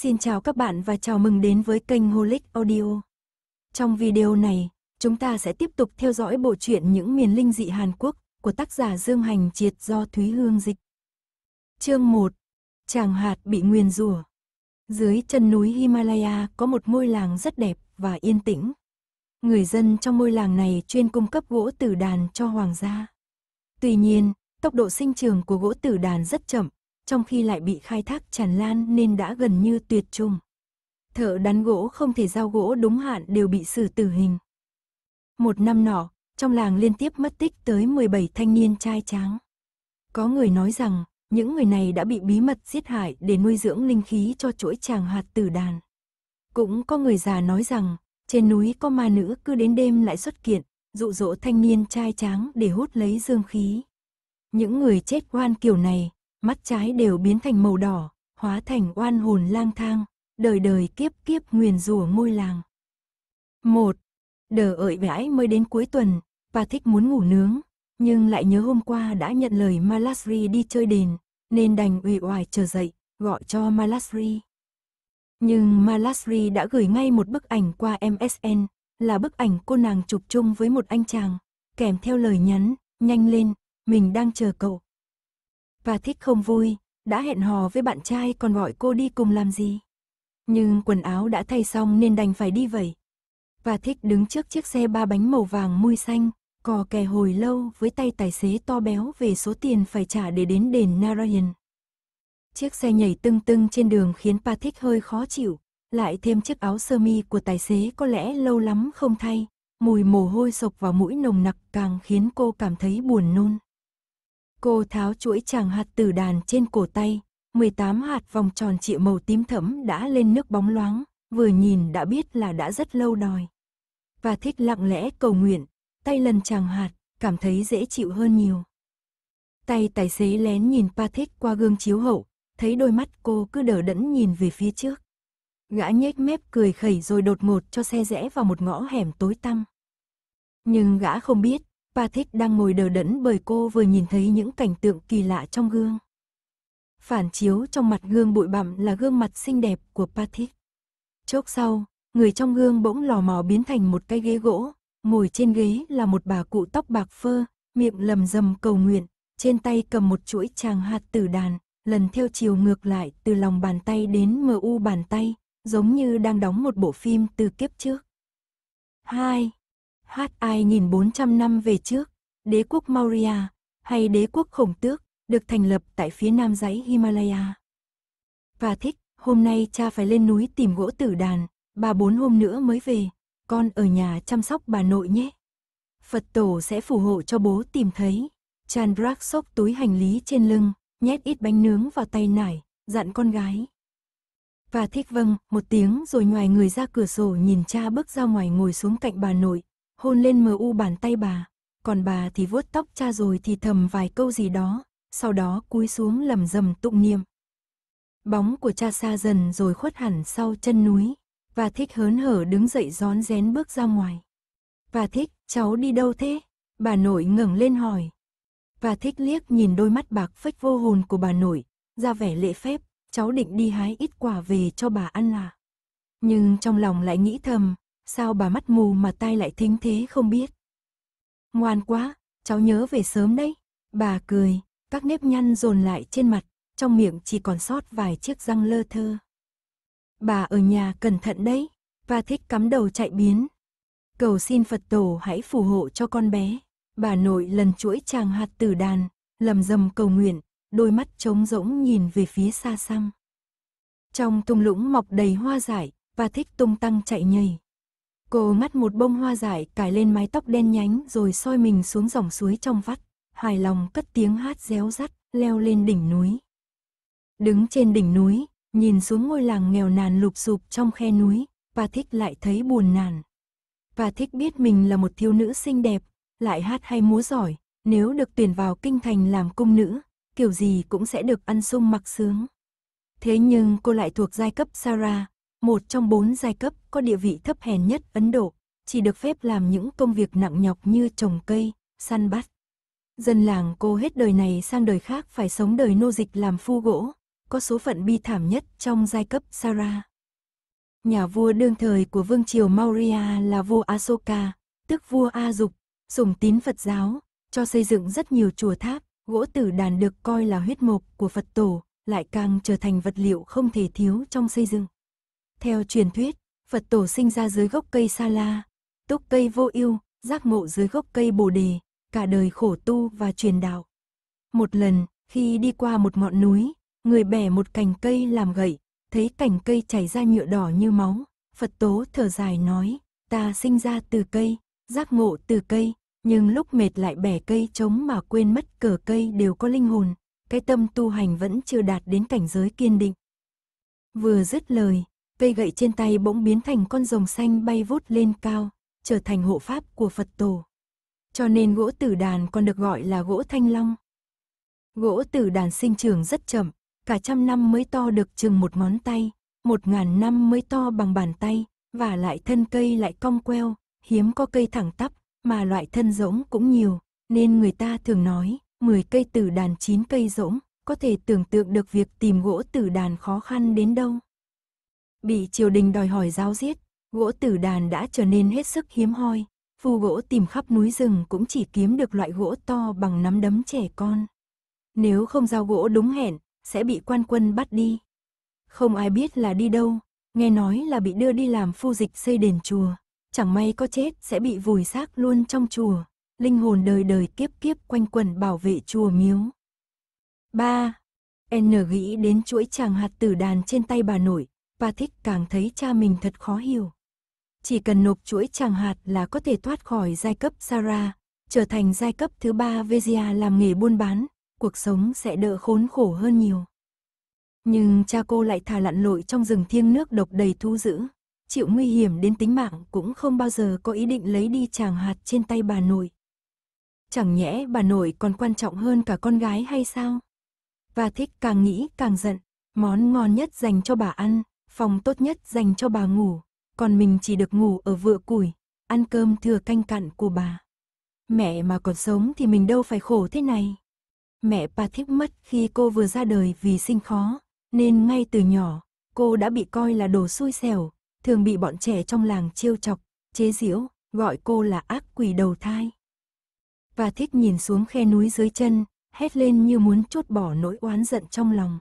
Xin chào các bạn và chào mừng đến với kênh Holic Audio. Trong video này, chúng ta sẽ tiếp tục theo dõi bộ truyện Những miền linh dị Hàn Quốc của tác giả Dương Hành Triệt do Thúy Hương dịch. Chương 1. Chàng hạt bị nguyền rủa. Dưới chân núi Himalaya có một ngôi làng rất đẹp và yên tĩnh. Người dân trong ngôi làng này chuyên cung cấp gỗ tử đàn cho hoàng gia. Tuy nhiên, tốc độ sinh trưởng của gỗ tử đàn rất chậm, trong khi lại bị khai thác tràn lan nên đã gần như tuyệt chủng. Thợ đắn gỗ không thể giao gỗ đúng hạn đều bị xử tử hình. Một năm nọ, trong làng liên tiếp mất tích tới 17 thanh niên trai tráng. Có người nói rằng, những người này đã bị bí mật giết hại để nuôi dưỡng linh khí cho chuỗi chàng hạt tử đàn. Cũng có người già nói rằng, trên núi có ma nữ cứ đến đêm lại xuất hiện, dụ dỗ thanh niên trai tráng để hút lấy dương khí. Những người chết quan kiểu này, mắt trái đều biến thành màu đỏ, hóa thành oan hồn lang thang, đời đời kiếp kiếp nguyền rủa ngôi làng. Một, Đờ ợi vãi mới đến cuối tuần, và thích muốn ngủ nướng, nhưng lại nhớ hôm qua đã nhận lời Malasri đi chơi đền, nên đành ủy oải chờ dậy, gọi cho Malasri. Nhưng Malasri đã gửi ngay một bức ảnh qua MSN, là bức ảnh cô nàng chụp chung với một anh chàng, kèm theo lời nhắn, nhanh lên, mình đang chờ cậu, và thích không vui, đã hẹn hò với bạn trai còn gọi cô đi cùng làm gì. Nhưng quần áo đã thay xong nên đành phải đi vậy. Và thích đứng trước chiếc xe ba bánh màu vàng mui xanh, cò kè hồi lâu với tay tài xế to béo về số tiền phải trả để đến đền Narayan. Chiếc xe nhảy tưng tưng trên đường khiến Patrick hơi khó chịu, lại thêm chiếc áo sơ mi của tài xế có lẽ lâu lắm không thay, mùi mồ hôi sộc vào mũi nồng nặc càng khiến cô cảm thấy buồn nôn. Cô tháo chuỗi chàng hạt tử đàn trên cổ tay, 18 hạt vòng tròn trịa màu tím thẫm đã lên nước bóng loáng, vừa nhìn đã biết là đã rất lâu đòi. Và thích lặng lẽ cầu nguyện, tay lần chàng hạt, cảm thấy dễ chịu hơn nhiều. Tay tài xế lén nhìn Patrick qua gương chiếu hậu, thấy đôi mắt cô cứ đờ đẫn nhìn về phía trước. Gã nhếch mép cười khẩy rồi đột ngột cho xe rẽ vào một ngõ hẻm tối tăm. Nhưng gã không biết, Patrick đang ngồi đờ đẫn bởi cô vừa nhìn thấy những cảnh tượng kỳ lạ trong gương. Phản chiếu trong mặt gương bụi bặm là gương mặt xinh đẹp của Patrick. Chốc sau, người trong gương bỗng lò mò biến thành một cái ghế gỗ, ngồi trên ghế là một bà cụ tóc bạc phơ, miệng lầm rầm cầu nguyện, trên tay cầm một chuỗi tràng hạt tử đàn, lần theo chiều ngược lại từ lòng bàn tay đến mu bàn tay, giống như đang đóng một bộ phim từ kiếp trước. 2. Hát ai nghìn 400 năm về trước, đế quốc Maurya, hay đế quốc khổng tước, được thành lập tại phía nam dãy Himalaya. Và thích, hôm nay cha phải lên núi tìm gỗ tử đàn, bà bốn hôm nữa mới về, con ở nhà chăm sóc bà nội nhé. Phật tổ sẽ phù hộ cho bố tìm thấy. Chandrak xốc túi hành lý trên lưng, nhét ít bánh nướng vào tay nải, dặn con gái. Và thích vâng, một tiếng rồi ngoài người ra cửa sổ nhìn cha bước ra ngoài ngồi xuống cạnh bà nội, hôn lên mờ u bàn tay bà, còn bà thì vuốt tóc cha rồi thì thầm vài câu gì đó, sau đó cúi xuống lầm rầm tụng niệm. Bóng của cha xa dần rồi khuất hẳn sau chân núi, và thích hớn hở đứng dậy rón rén bước ra ngoài. Và thích, cháu đi đâu thế? Bà nội ngẩng lên hỏi. Và thích liếc nhìn đôi mắt bạc phách vô hồn của bà nội, ra vẻ lễ phép, cháu định đi hái ít quả về cho bà ăn à. Nhưng trong lòng lại nghĩ thầm, sao bà mắt mù mà tai lại thính thế không biết. Ngoan quá, cháu nhớ về sớm đấy. Bà cười, các nếp nhăn dồn lại trên mặt, trong miệng chỉ còn sót vài chiếc răng lơ thơ. Bà ở nhà cẩn thận đấy, và thích cắm đầu chạy biến. Cầu xin Phật tổ hãy phù hộ cho con bé. Bà nội lần chuỗi chàng hạt tử đàn, lầm rầm cầu nguyện, đôi mắt trống rỗng nhìn về phía xa xăm. Trong tung lũng mọc đầy hoa dại, và thích tung tăng chạy nhầy Cô mắt một bông hoa dại cài lên mái tóc đen nhánh rồi soi mình xuống dòng suối trong vắt, hài lòng cất tiếng hát réo rắt, leo lên đỉnh núi. Đứng trên đỉnh núi, nhìn xuống ngôi làng nghèo nàn lụp sụp trong khe núi, và thích lại thấy buồn nàn Và thích biết mình là một thiếu nữ xinh đẹp, lại hát hay múa giỏi, nếu được tuyển vào kinh thành làm cung nữ, kiểu gì cũng sẽ được ăn sung mặc sướng. Thế nhưng cô lại thuộc giai cấp Sarah, một trong bốn giai cấp có địa vị thấp hèn nhất Ấn Độ, chỉ được phép làm những công việc nặng nhọc như trồng cây, săn bắt. Dân làng cô hết đời này sang đời khác phải sống đời nô dịch làm phu gỗ, có số phận bi thảm nhất trong giai cấp Sara. Nhà vua đương thời của vương triều Maurya là vua Asoka, tức vua A Dục, sùng tín Phật giáo, cho xây dựng rất nhiều chùa tháp, gỗ tử đàn được coi là huyết mộc của Phật tổ, lại càng trở thành vật liệu không thể thiếu trong xây dựng. Theo truyền thuyết, Phật tổ sinh ra dưới gốc cây sa la, túc cây vô ưu, giác ngộ dưới gốc cây bồ đề, cả đời khổ tu và truyền đạo. Một lần, khi đi qua một ngọn núi, người bẻ một cành cây làm gậy, thấy cành cây chảy ra nhựa đỏ như máu, Phật tố thở dài nói, ta sinh ra từ cây, giác ngộ từ cây, nhưng lúc mệt lại bẻ cây trống mà quên mất cờ cây đều có linh hồn, cái tâm tu hành vẫn chưa đạt đến cảnh giới kiên định. Vừa dứt lời, cây gậy trên tay bỗng biến thành con rồng xanh bay vút lên cao, trở thành hộ pháp của Phật tổ. Cho nên gỗ tử đàn còn được gọi là gỗ thanh long. Gỗ tử đàn sinh trưởng rất chậm, cả trăm năm mới to được chừng một ngón tay, một ngàn năm mới to bằng bàn tay, và lại thân cây lại cong queo, hiếm có cây thẳng tắp, mà loại thân rỗng cũng nhiều, nên người ta thường nói, 10 cây tử đàn 9 cây rỗng, có thể tưởng tượng được việc tìm gỗ tử đàn khó khăn đến đâu. Bị triều đình đòi hỏi giáo giết, gỗ tử đàn đã trở nên hết sức hiếm hoi. Phu gỗ tìm khắp núi rừng cũng chỉ kiếm được loại gỗ to bằng nắm đấm trẻ con. Nếu không giao gỗ đúng hẹn, sẽ bị quan quân bắt đi. Không ai biết là đi đâu, nghe nói là bị đưa đi làm phu dịch xây đền chùa. Chẳng may có chết sẽ bị vùi xác luôn trong chùa. Linh hồn đời đời kiếp kiếp quanh quẩn bảo vệ chùa miếu. 3. N nghĩ đến chuỗi chàng hạt tử đàn trên tay bà nội, Patrick càng thấy cha mình thật khó hiểu. Chỉ cần nộp chuỗi tràng hạt là có thể thoát khỏi giai cấp Sara, trở thành giai cấp thứ ba Vesia làm nghề buôn bán, cuộc sống sẽ đỡ khốn khổ hơn nhiều. Nhưng cha cô lại thà lặn lội trong rừng thiêng nước độc đầy thu dữ, chịu nguy hiểm đến tính mạng cũng không bao giờ có ý định lấy đi tràng hạt trên tay bà nội. Chẳng nhẽ bà nội còn quan trọng hơn cả con gái hay sao? Và thích càng nghĩ càng giận, món ngon nhất dành cho bà ăn, Phòng tốt nhất dành cho bà ngủ, còn mình chỉ được ngủ ở vựa củi, ăn cơm thừa canh cặn của bà. Mẹ mà còn sống thì mình đâu phải khổ thế này. Mẹ Patrick mất khi cô vừa ra đời vì sinh khó, nên ngay từ nhỏ, cô đã bị coi là đồ xui xẻo, thường bị bọn trẻ trong làng trêu chọc, chế giễu, gọi cô là ác quỷ đầu thai. Và thích nhìn xuống khe núi dưới chân, hét lên như muốn chốt bỏ nỗi oán giận trong lòng.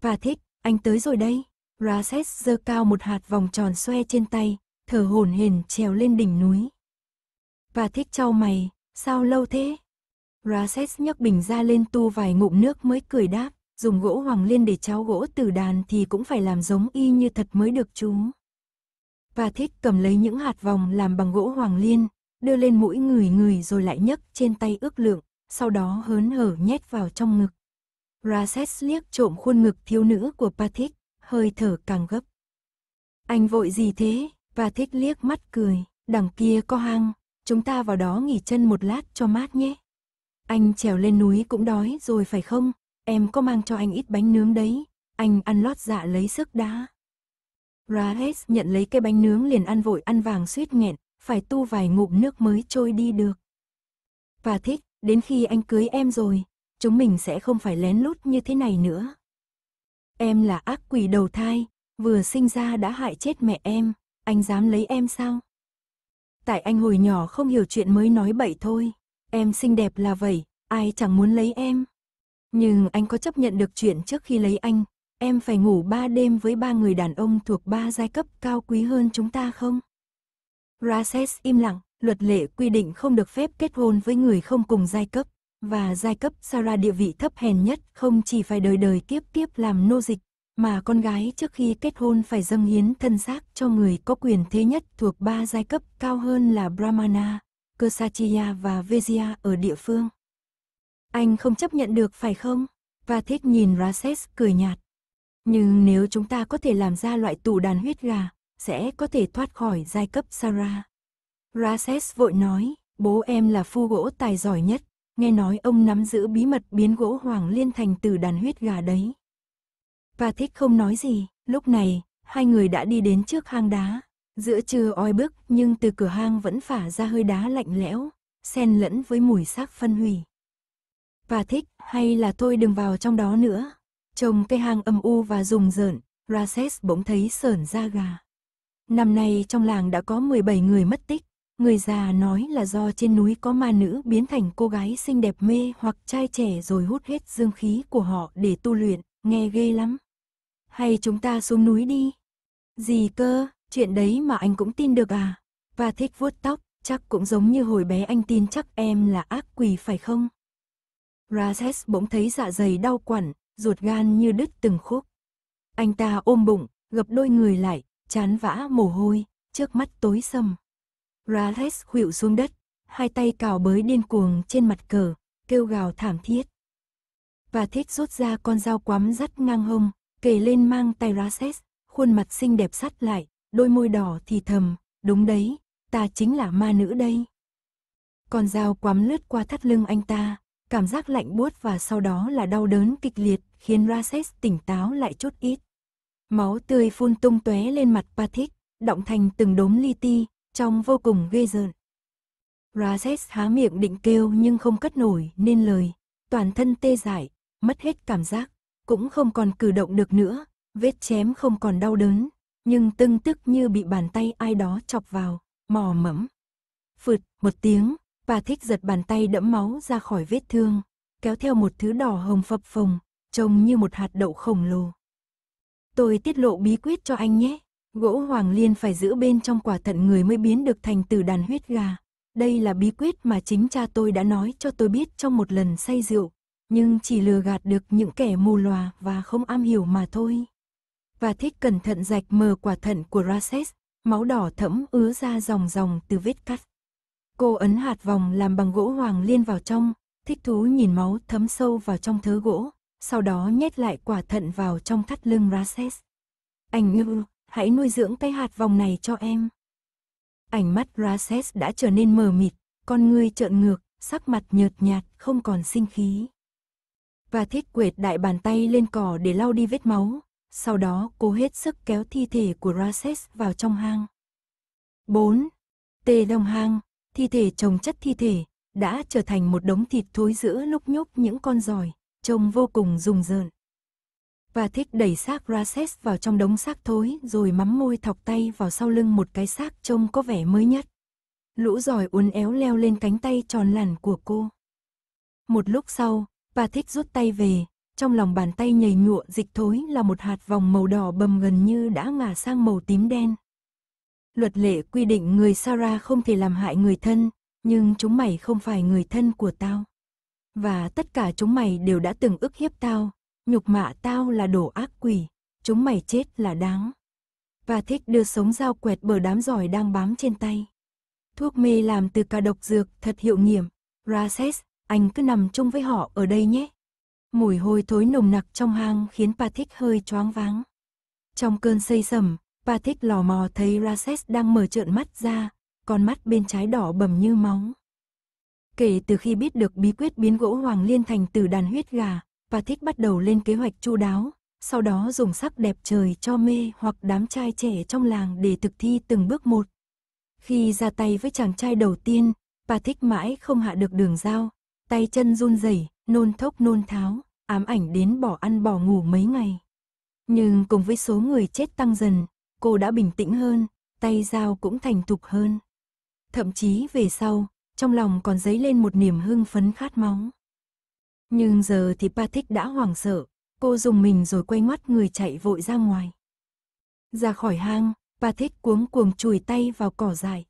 Và thích anh tới rồi đây. Raset giơ cao một hạt vòng tròn xoe trên tay, thở hổn hển trèo lên đỉnh núi. Và thích trao mày, sao lâu thế? Raset nhấc bình ra lên tu vài ngụm nước mới cười đáp, dùng gỗ hoàng liên để trao gỗ từ đàn thì cũng phải làm giống y như thật mới được chú. Và thích cầm lấy những hạt vòng làm bằng gỗ hoàng liên, đưa lên mũi người người rồi lại nhấc trên tay ước lượng, sau đó hớn hở nhét vào trong ngực. Raset liếc trộm khuôn ngực thiếu nữ của Patrick, hơi thở càng gấp. Anh vội gì thế? Và thích liếc mắt cười, đằng kia có hang, chúng ta vào đó nghỉ chân một lát cho mát nhé. Anh trèo lên núi cũng đói rồi phải không? Em có mang cho anh ít bánh nướng đấy, anh ăn lót dạ lấy sức đã. Rahes nhận lấy cái bánh nướng liền ăn vội ăn vàng suýt nghẹn, phải tu vài ngụm nước mới trôi đi được. Và thích, đến khi anh cưới em rồi, chúng mình sẽ không phải lén lút như thế này nữa. Em là ác quỷ đầu thai, vừa sinh ra đã hại chết mẹ em, anh dám lấy em sao? Tại anh hồi nhỏ không hiểu chuyện mới nói bậy thôi, em xinh đẹp là vậy, ai chẳng muốn lấy em. Nhưng anh có chấp nhận được chuyện trước khi lấy anh, em phải ngủ ba đêm với ba người đàn ông thuộc ba giai cấp cao quý hơn chúng ta không? Rases im lặng, luật lệ quy định không được phép kết hôn với người không cùng giai cấp và giai cấp Sarah địa vị thấp hèn nhất không chỉ phải đời đời kiếp kiếp làm nô dịch, mà con gái trước khi kết hôn phải dâng hiến thân xác cho người có quyền thế nhất thuộc ba giai cấp cao hơn là Brahmana, Kesachiya và Vezia ở địa phương. Anh không chấp nhận được phải không? Và thích nhìn Rases cười nhạt. Nhưng nếu chúng ta có thể làm ra loại tủ đàn huyết gà, sẽ có thể thoát khỏi giai cấp Sarah. Rases vội nói, bố em là phu gỗ tài giỏi nhất, nghe nói ông nắm giữ bí mật biến gỗ Hoàng Liên thành từ đàn huyết gà đấy. Patrick không nói gì, lúc này, hai người đã đi đến trước hang đá. Giữa trưa oi bức, nhưng từ cửa hang vẫn phả ra hơi đá lạnh lẽo, xen lẫn với mùi xác phân hủy. Patrick, hay là tôi đừng vào trong đó nữa. Trông cây hang âm u và rùng rợn, Rases bỗng thấy sởn da gà. Năm nay trong làng đã có 17 người mất tích, người già nói là do trên núi có ma nữ biến thành cô gái xinh đẹp mê hoặc trai trẻ rồi hút hết dương khí của họ để tu luyện, nghe ghê lắm. Hay chúng ta xuống núi đi. Gì cơ, chuyện đấy mà anh cũng tin được à? Và thích vuốt tóc, chắc cũng giống như hồi bé anh tin chắc em là ác quỷ phải không? Razes bỗng thấy dạ dày đau quặn, ruột gan như đứt từng khúc. Anh ta ôm bụng, gập đôi người lại, chán vã mồ hôi, trước mắt tối sầm. Rales khuỵu xuống đất, hai tay cào bới điên cuồng trên mặt cờ, kêu gào thảm thiết. Và thích rút ra con dao quắm dắt ngang hông, kề lên mang tay Rases, khuôn mặt xinh đẹp sắt lại, đôi môi đỏ thì thầm, đúng đấy, ta chính là ma nữ đây. Con dao quắm lướt qua thắt lưng anh ta, cảm giác lạnh buốt và sau đó là đau đớn kịch liệt khiến Rases tỉnh táo lại chút ít. Máu tươi phun tung tóe lên mặt Patrick, động thành từng đốm li ti, trông vô cùng ghê rợn. Razes há miệng định kêu nhưng không cất nổi nên lời, toàn thân tê dại, mất hết cảm giác, cũng không còn cử động được nữa, vết chém không còn đau đớn, nhưng tưng tức như bị bàn tay ai đó chọc vào, mò mẫm. Phượt một tiếng, bà thích giật bàn tay đẫm máu ra khỏi vết thương, kéo theo một thứ đỏ hồng phập phồng, trông như một hạt đậu khổng lồ. Tôi tiết lộ bí quyết cho anh nhé. Gỗ hoàng liên phải giữ bên trong quả thận người mới biến được thành từ đàn huyết gà. Đây là bí quyết mà chính cha tôi đã nói cho tôi biết trong một lần say rượu, nhưng chỉ lừa gạt được những kẻ mù lòa và không am hiểu mà thôi. Và thích cẩn thận rạch mờ quả thận của Rases, máu đỏ thẫm ứa ra dòng dòng từ vết cắt. Cô ấn hạt vòng làm bằng gỗ hoàng liên vào trong, thích thú nhìn máu thấm sâu vào trong thớ gỗ, sau đó nhét lại quả thận vào trong thắt lưng Rases. Anh ư, hãy nuôi dưỡng cái hạt vòng này cho em. ánh mắt Rases đã trở nên mờ mịt, con ngươi trợn ngược, sắc mặt nhợt nhạt, không còn sinh khí. Và thiết quệt đại bàn tay lên cỏ để lau đi vết máu, sau đó cố hết sức kéo thi thể của Rases vào trong hang. 4. Tê Đông Hang, thi thể trồng chất thi thể, đã trở thành một đống thịt thối giữa lúc nhúc những con giỏi, trông vô cùng rùng rợn và thích đẩy xác Rases vào trong đống xác thối rồi mắm môi thọc tay vào sau lưng một cái xác trông có vẻ mới nhất. Lũ giỏi uốn éo leo lên cánh tay tròn lẳn của cô. Một lúc sau, bà thích rút tay về, trong lòng bàn tay nhầy nhụa dịch thối là một hạt vòng màu đỏ bầm gần như đã ngả sang màu tím đen. Luật lệ quy định người Sarah không thể làm hại người thân, nhưng chúng mày không phải người thân của tao. Và tất cả chúng mày đều đã từng ức hiếp tao, nhục mạ tao là đổ ác quỷ, chúng mày chết là đáng. Và thích đưa sống dao quẹt bờ đám giỏi đang bám trên tay. Thuốc mê làm từ cà độc dược thật hiệu nghiệm. Rases, anh cứ nằm chung với họ ở đây nhé. Mùi hôi thối nồng nặc trong hang khiến Patrick hơi choáng váng. Trong cơn say sầm, Patrick lò mò thấy Rases đang mở trợn mắt ra, con mắt bên trái đỏ bầm như máu. Kể từ khi biết được bí quyết biến gỗ hoàng liên thành từ đàn huyết gà, Patrick bắt đầu lên kế hoạch chu đáo, sau đó dùng sắc đẹp trời cho mê hoặc đám trai trẻ trong làng để thực thi từng bước một. Khi ra tay với chàng trai đầu tiên, Patrick mãi không hạ được đường dao, tay chân run rẩy, nôn thốc nôn tháo, ám ảnh đến bỏ ăn bỏ ngủ mấy ngày. Nhưng cùng với số người chết tăng dần, cô đã bình tĩnh hơn, tay dao cũng thành thục hơn. Thậm chí về sau, trong lòng còn dấy lên một niềm hưng phấn khát máu. Nhưng giờ thì Patrick đã hoảng sợ, cô dùng mình rồi quay ngoắt người chạy vội ra ngoài. Ra khỏi hang, Patrick cuống cuồng chùi tay vào cỏ dài.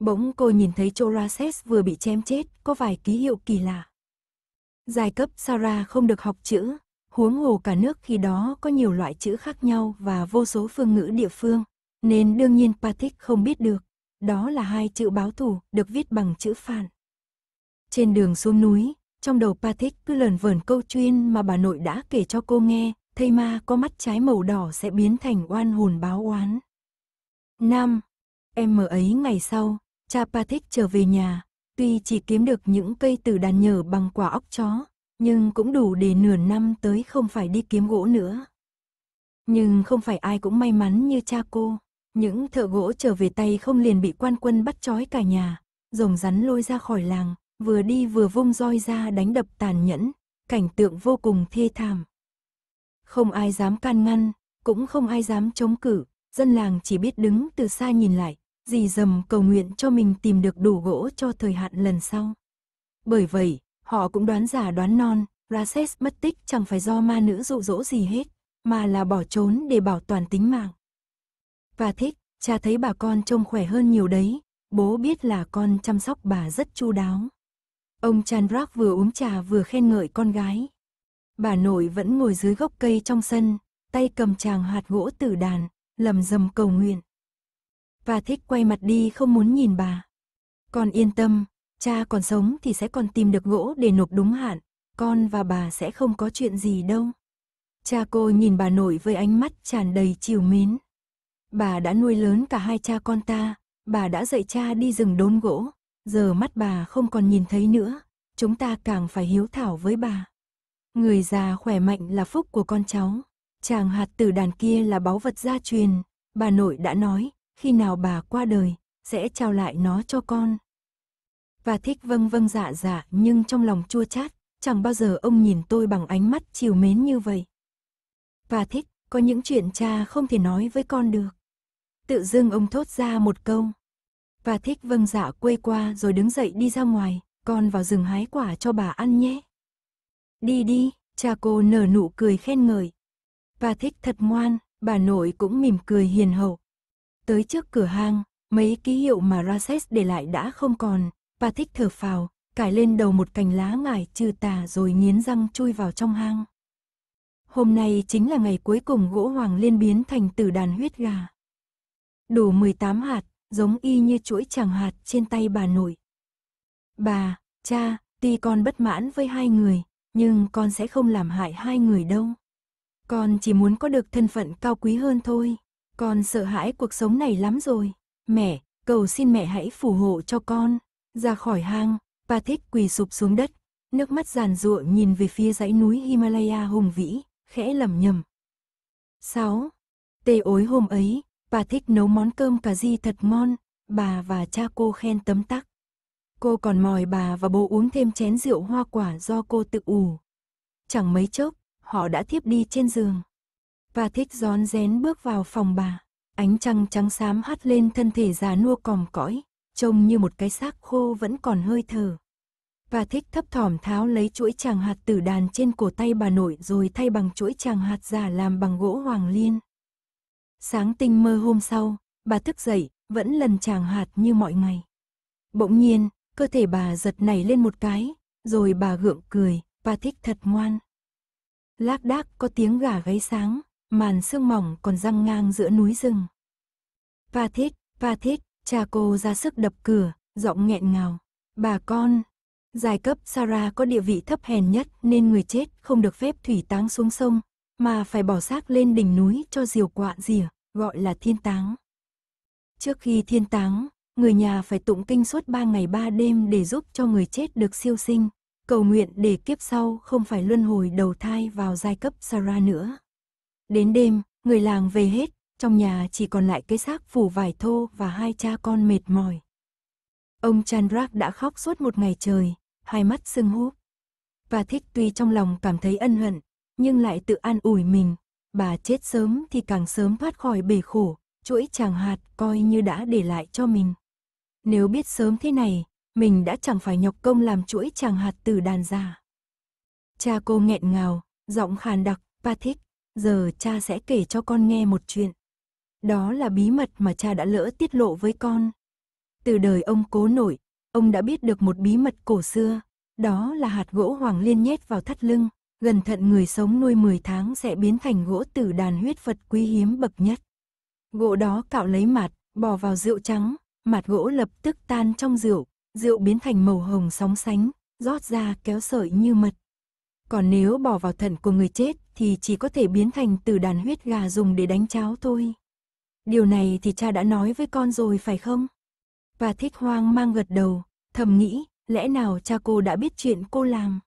Bỗng cô nhìn thấy Chorases vừa bị chém chết, có vài ký hiệu kỳ lạ. Giai cấp Sarah không được học chữ, huống hồ cả nước khi đó có nhiều loại chữ khác nhau và vô số phương ngữ địa phương, nên đương nhiên Patrick không biết được. Đó là hai chữ báo thủ được viết bằng chữ phản. Trên đường xuống núi, trong đầu Patrick cứ lờn vờn câu chuyên mà bà nội đã kể cho cô nghe, thây ma có mắt trái màu đỏ sẽ biến thành oan hồn báo oán. Năm, Em mở ấy ngày sau, cha Patrick trở về nhà, tuy chỉ kiếm được những cây từ đàn nhở bằng quả óc chó, nhưng cũng đủ để nửa năm tới không phải đi kiếm gỗ nữa. Nhưng không phải ai cũng may mắn như cha cô, những thợ gỗ trở về tay không liền bị quan quân bắt trói cả nhà, rồng rắn lôi ra khỏi làng, vừa đi vừa vung roi ra đánh đập tàn nhẫn, cảnh tượng vô cùng thê thảm. Không ai dám can ngăn, cũng không ai dám chống cử, dân làng chỉ biết đứng từ xa nhìn lại, dì dầm cầu nguyện cho mình tìm được đủ gỗ cho thời hạn lần sau. Bởi vậy, họ cũng đoán giả đoán non, Rases mất tích chẳng phải do ma nữ dụ dỗ gì hết, mà là bỏ trốn để bảo toàn tính mạng. Và thích, cha thấy bà con trông khỏe hơn nhiều đấy, bố biết là con chăm sóc bà rất chu đáo. Ông Chanbrak vừa uống trà vừa khen ngợi con gái. Bà nội vẫn ngồi dưới gốc cây trong sân, tay cầm tràng hạt gỗ tử đàn, lầm rầm cầu nguyện. Và thích quay mặt đi không muốn nhìn bà. Con yên tâm, cha còn sống thì sẽ còn tìm được gỗ để nộp đúng hạn, con và bà sẽ không có chuyện gì đâu. Cha cô nhìn bà nội với ánh mắt tràn đầy chiều mến. Bà đã nuôi lớn cả hai cha con ta, bà đã dạy cha đi rừng đốn gỗ, giờ mắt bà không còn nhìn thấy nữa, chúng ta càng phải hiếu thảo với bà. Người già khỏe mạnh là phúc của con cháu, chàng hạt tử đàn kia là báu vật gia truyền, bà nội đã nói, khi nào bà qua đời, sẽ trao lại nó cho con. Và thích vâng vâng dạ dạ nhưng trong lòng chua chát, chẳng bao giờ ông nhìn tôi bằng ánh mắt chiều mến như vậy. Và thích, có những chuyện cha không thể nói với con được. Tự dưng ông thốt ra một câu, và thích vâng dạ quê qua rồi đứng dậy đi ra ngoài, con vào rừng hái quả cho bà ăn nhé. Đi đi, cha cô nở nụ cười khen ngợi. Và thích thật ngoan, bà nội cũng mỉm cười hiền hậu. Tới trước cửa hang, mấy ký hiệu mà Rases để lại đã không còn, và thích thở phào, cải lên đầu một cành lá ngải trừ tà rồi nghiến răng chui vào trong hang. Hôm nay chính là ngày cuối cùng gỗ hoàng liên biến thành tử đàn huyết gà. Đủ 18 hạt, giống y như chuỗi chẳng hạt trên tay bà nội. Bà, cha, tuy con bất mãn với hai người, nhưng con sẽ không làm hại hai người đâu. Con chỉ muốn có được thân phận cao quý hơn thôi. Con sợ hãi cuộc sống này lắm rồi. Mẹ, cầu xin mẹ hãy phù hộ cho con. Ra khỏi hang, Patrick quỳ sụp xuống đất, nước mắt giàn ruộng nhìn về phía dãy núi Himalaya hùng vĩ, khẽ lầm nhầm. 6. Tê ối hôm ấy, Bà thích nấu món cơm cà ri thật ngon, bà và cha cô khen tấm tắc. Cô còn mời bà và bố uống thêm chén rượu hoa quả do cô tự ủ. Chẳng mấy chốc, họ đã thiếp đi trên giường. Bà thích rón rén bước vào phòng bà. Ánh trăng trắng xám hắt lên thân thể già nua còm cõi, trông như một cái xác khô vẫn còn hơi thở. Bà thích thấp thỏm tháo lấy chuỗi tràng hạt tử đàn trên cổ tay bà nội rồi thay bằng chuỗi tràng hạt giả làm bằng gỗ hoàng liên. Sáng tinh mơ hôm sau, bà thức dậy, vẫn lần chàng hạt như mọi ngày. Bỗng nhiên, cơ thể bà giật nảy lên một cái, rồi bà gượng cười, và thích thật ngoan. Lác đác có tiếng gà gáy sáng, màn sương mỏng còn răng ngang giữa núi rừng. và thích, và thích, cha cô ra sức đập cửa, giọng nghẹn ngào. Bà con, giai cấp Sarah có địa vị thấp hèn nhất nên người chết không được phép thủy táng xuống sông, mà phải bỏ xác lên đỉnh núi cho diều quạ rỉa, gọi là thiên táng. Trước khi thiên táng, người nhà phải tụng kinh suốt ba ngày ba đêm để giúp cho người chết được siêu sinh, cầu nguyện để kiếp sau không phải luân hồi đầu thai vào giai cấp Sara nữa. Đến đêm, người làng về hết, trong nhà chỉ còn lại cái xác phủ vải thô và hai cha con mệt mỏi. Ông Chandrak đã khóc suốt một ngày trời, hai mắt sưng húp. Và thích tuy trong lòng cảm thấy ân hận, nhưng lại tự an ủi mình. Bà chết sớm thì càng sớm thoát khỏi bể khổ, chuỗi chàng hạt coi như đã để lại cho mình. Nếu biết sớm thế này, mình đã chẳng phải nhọc công làm chuỗi chàng hạt từ đàn già. Cha cô nghẹn ngào, giọng khàn đặc, Patrick, giờ cha sẽ kể cho con nghe một chuyện. Đó là bí mật mà cha đã lỡ tiết lộ với con. Từ đời ông cố nội, ông đã biết được một bí mật cổ xưa, đó là hạt gỗ hoàng liên nhét vào thắt lưng, gần thận người sống nuôi 10 tháng sẽ biến thành gỗ tử đàn huyết Phật quý hiếm bậc nhất. Gỗ đó cạo lấy mạt, bỏ vào rượu trắng, mạt gỗ lập tức tan trong rượu, rượu biến thành màu hồng sóng sánh, rót ra kéo sợi như mật. Còn nếu bỏ vào thận của người chết thì chỉ có thể biến thành từ đàn huyết gà dùng để đánh cháo thôi. Điều này thì cha đã nói với con rồi phải không? Và thích hoang mang gật đầu, thầm nghĩ, lẽ nào cha cô đã biết chuyện cô làm?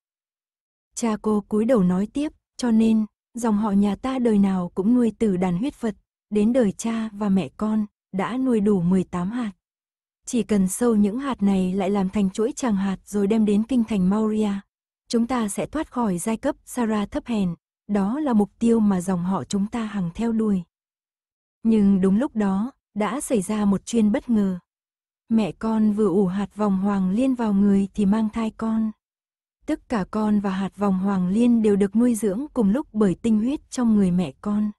Cha cô cúi đầu nói tiếp, cho nên, dòng họ nhà ta đời nào cũng nuôi từ đàn huyết Phật, đến đời cha và mẹ con, đã nuôi đủ 18 hạt. Chỉ cần sâu những hạt này lại làm thành chuỗi tràng hạt rồi đem đến kinh thành Maurya, chúng ta sẽ thoát khỏi giai cấp Sara thấp hèn, đó là mục tiêu mà dòng họ chúng ta hằng theo đuổi. Nhưng đúng lúc đó, đã xảy ra một chuyện bất ngờ. Mẹ con vừa ủ hạt vòng hoàng liên vào người thì mang thai con. Tất cả con và hạt vòng hoàng liên đều được nuôi dưỡng cùng lúc bởi tinh huyết trong người mẹ con.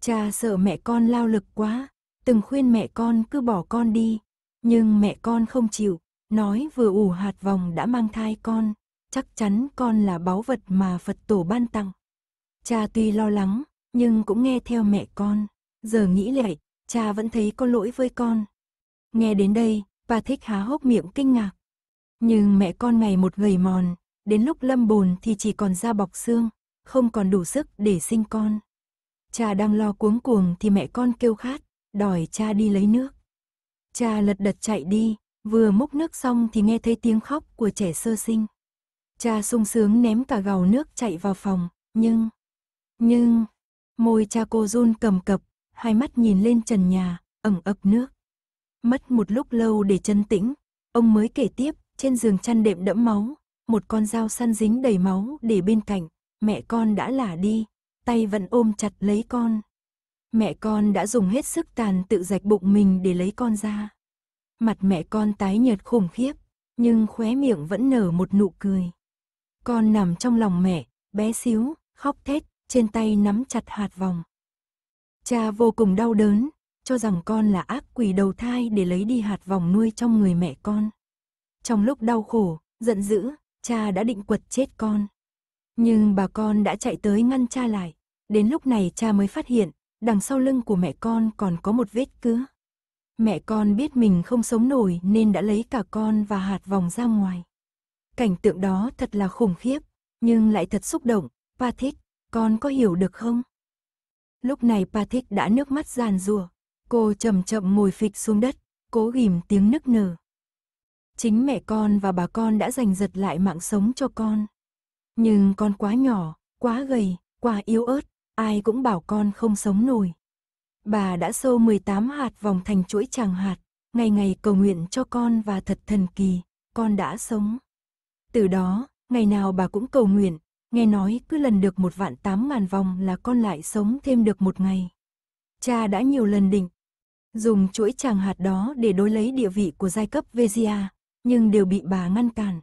Cha sợ mẹ con lao lực quá, từng khuyên mẹ con cứ bỏ con đi, nhưng mẹ con không chịu, nói vừa ủ hạt vòng đã mang thai con, chắc chắn con là báu vật mà Phật tổ ban tặng. Cha tuy lo lắng, nhưng cũng nghe theo mẹ con. Giờ nghĩ lại, cha vẫn thấy có lỗi với con. Nghe đến đây, bà thích há hốc miệng kinh ngạc. Nhưng mẹ con ngày một gầy mòn, đến lúc lâm bồn thì chỉ còn da bọc xương, không còn đủ sức để sinh con. Cha đang lo cuống cuồng thì mẹ con kêu khát, đòi cha đi lấy nước. Cha lật đật chạy đi, vừa múc nước xong thì nghe thấy tiếng khóc của trẻ sơ sinh. Cha sung sướng ném cả gầu nước chạy vào phòng, nhưng... Nhưng... Môi cha cô run cầm cập, hai mắt nhìn lên trần nhà, ẩm ực nước. Mất một lúc lâu để chân tĩnh, ông mới kể tiếp, trên giường chăn đệm đẫm máu, một con dao săn dính đầy máu để bên cạnh, mẹ con đã lả đi, tay vẫn ôm chặt lấy con. Mẹ con đã dùng hết sức tàn tự rạch bụng mình để lấy con ra. Mặt mẹ con tái nhợt khủng khiếp, nhưng khóe miệng vẫn nở một nụ cười. Con nằm trong lòng mẹ, bé xíu, khóc thét, trên tay nắm chặt hạt vòng. Cha vô cùng đau đớn, cho rằng con là ác quỷ đầu thai để lấy đi hạt vòng nuôi trong người mẹ con. Trong lúc đau khổ, giận dữ, cha đã định quật chết con. Nhưng bà con đã chạy tới ngăn cha lại. Đến lúc này cha mới phát hiện, đằng sau lưng của mẹ con còn có một vết cứa. Mẹ con biết mình không sống nổi nên đã lấy cả con và hạt vòng ra ngoài. Cảnh tượng đó thật là khủng khiếp, nhưng lại thật xúc động. Patrick, con có hiểu được không? Lúc này Patrick đã nước mắt giàn rùa. Cô chậm chậm ngồi phịch xuống đất, cố ghim tiếng nức nở. Chính mẹ con và bà con đã giành giật lại mạng sống cho con. Nhưng con quá nhỏ, quá gầy, quá yếu ớt, ai cũng bảo con không sống nổi. Bà đã sâu 18 hạt vòng thành chuỗi tràng hạt, ngày ngày cầu nguyện cho con và thật thần kỳ, con đã sống. Từ đó, ngày nào bà cũng cầu nguyện, nghe nói cứ lần được một vạn tám ngàn vòng là con lại sống thêm được một ngày. Cha đã nhiều lần định, dùng chuỗi tràng hạt đó để đối lấy địa vị của giai cấp Vesia nhưng đều bị bà ngăn cản.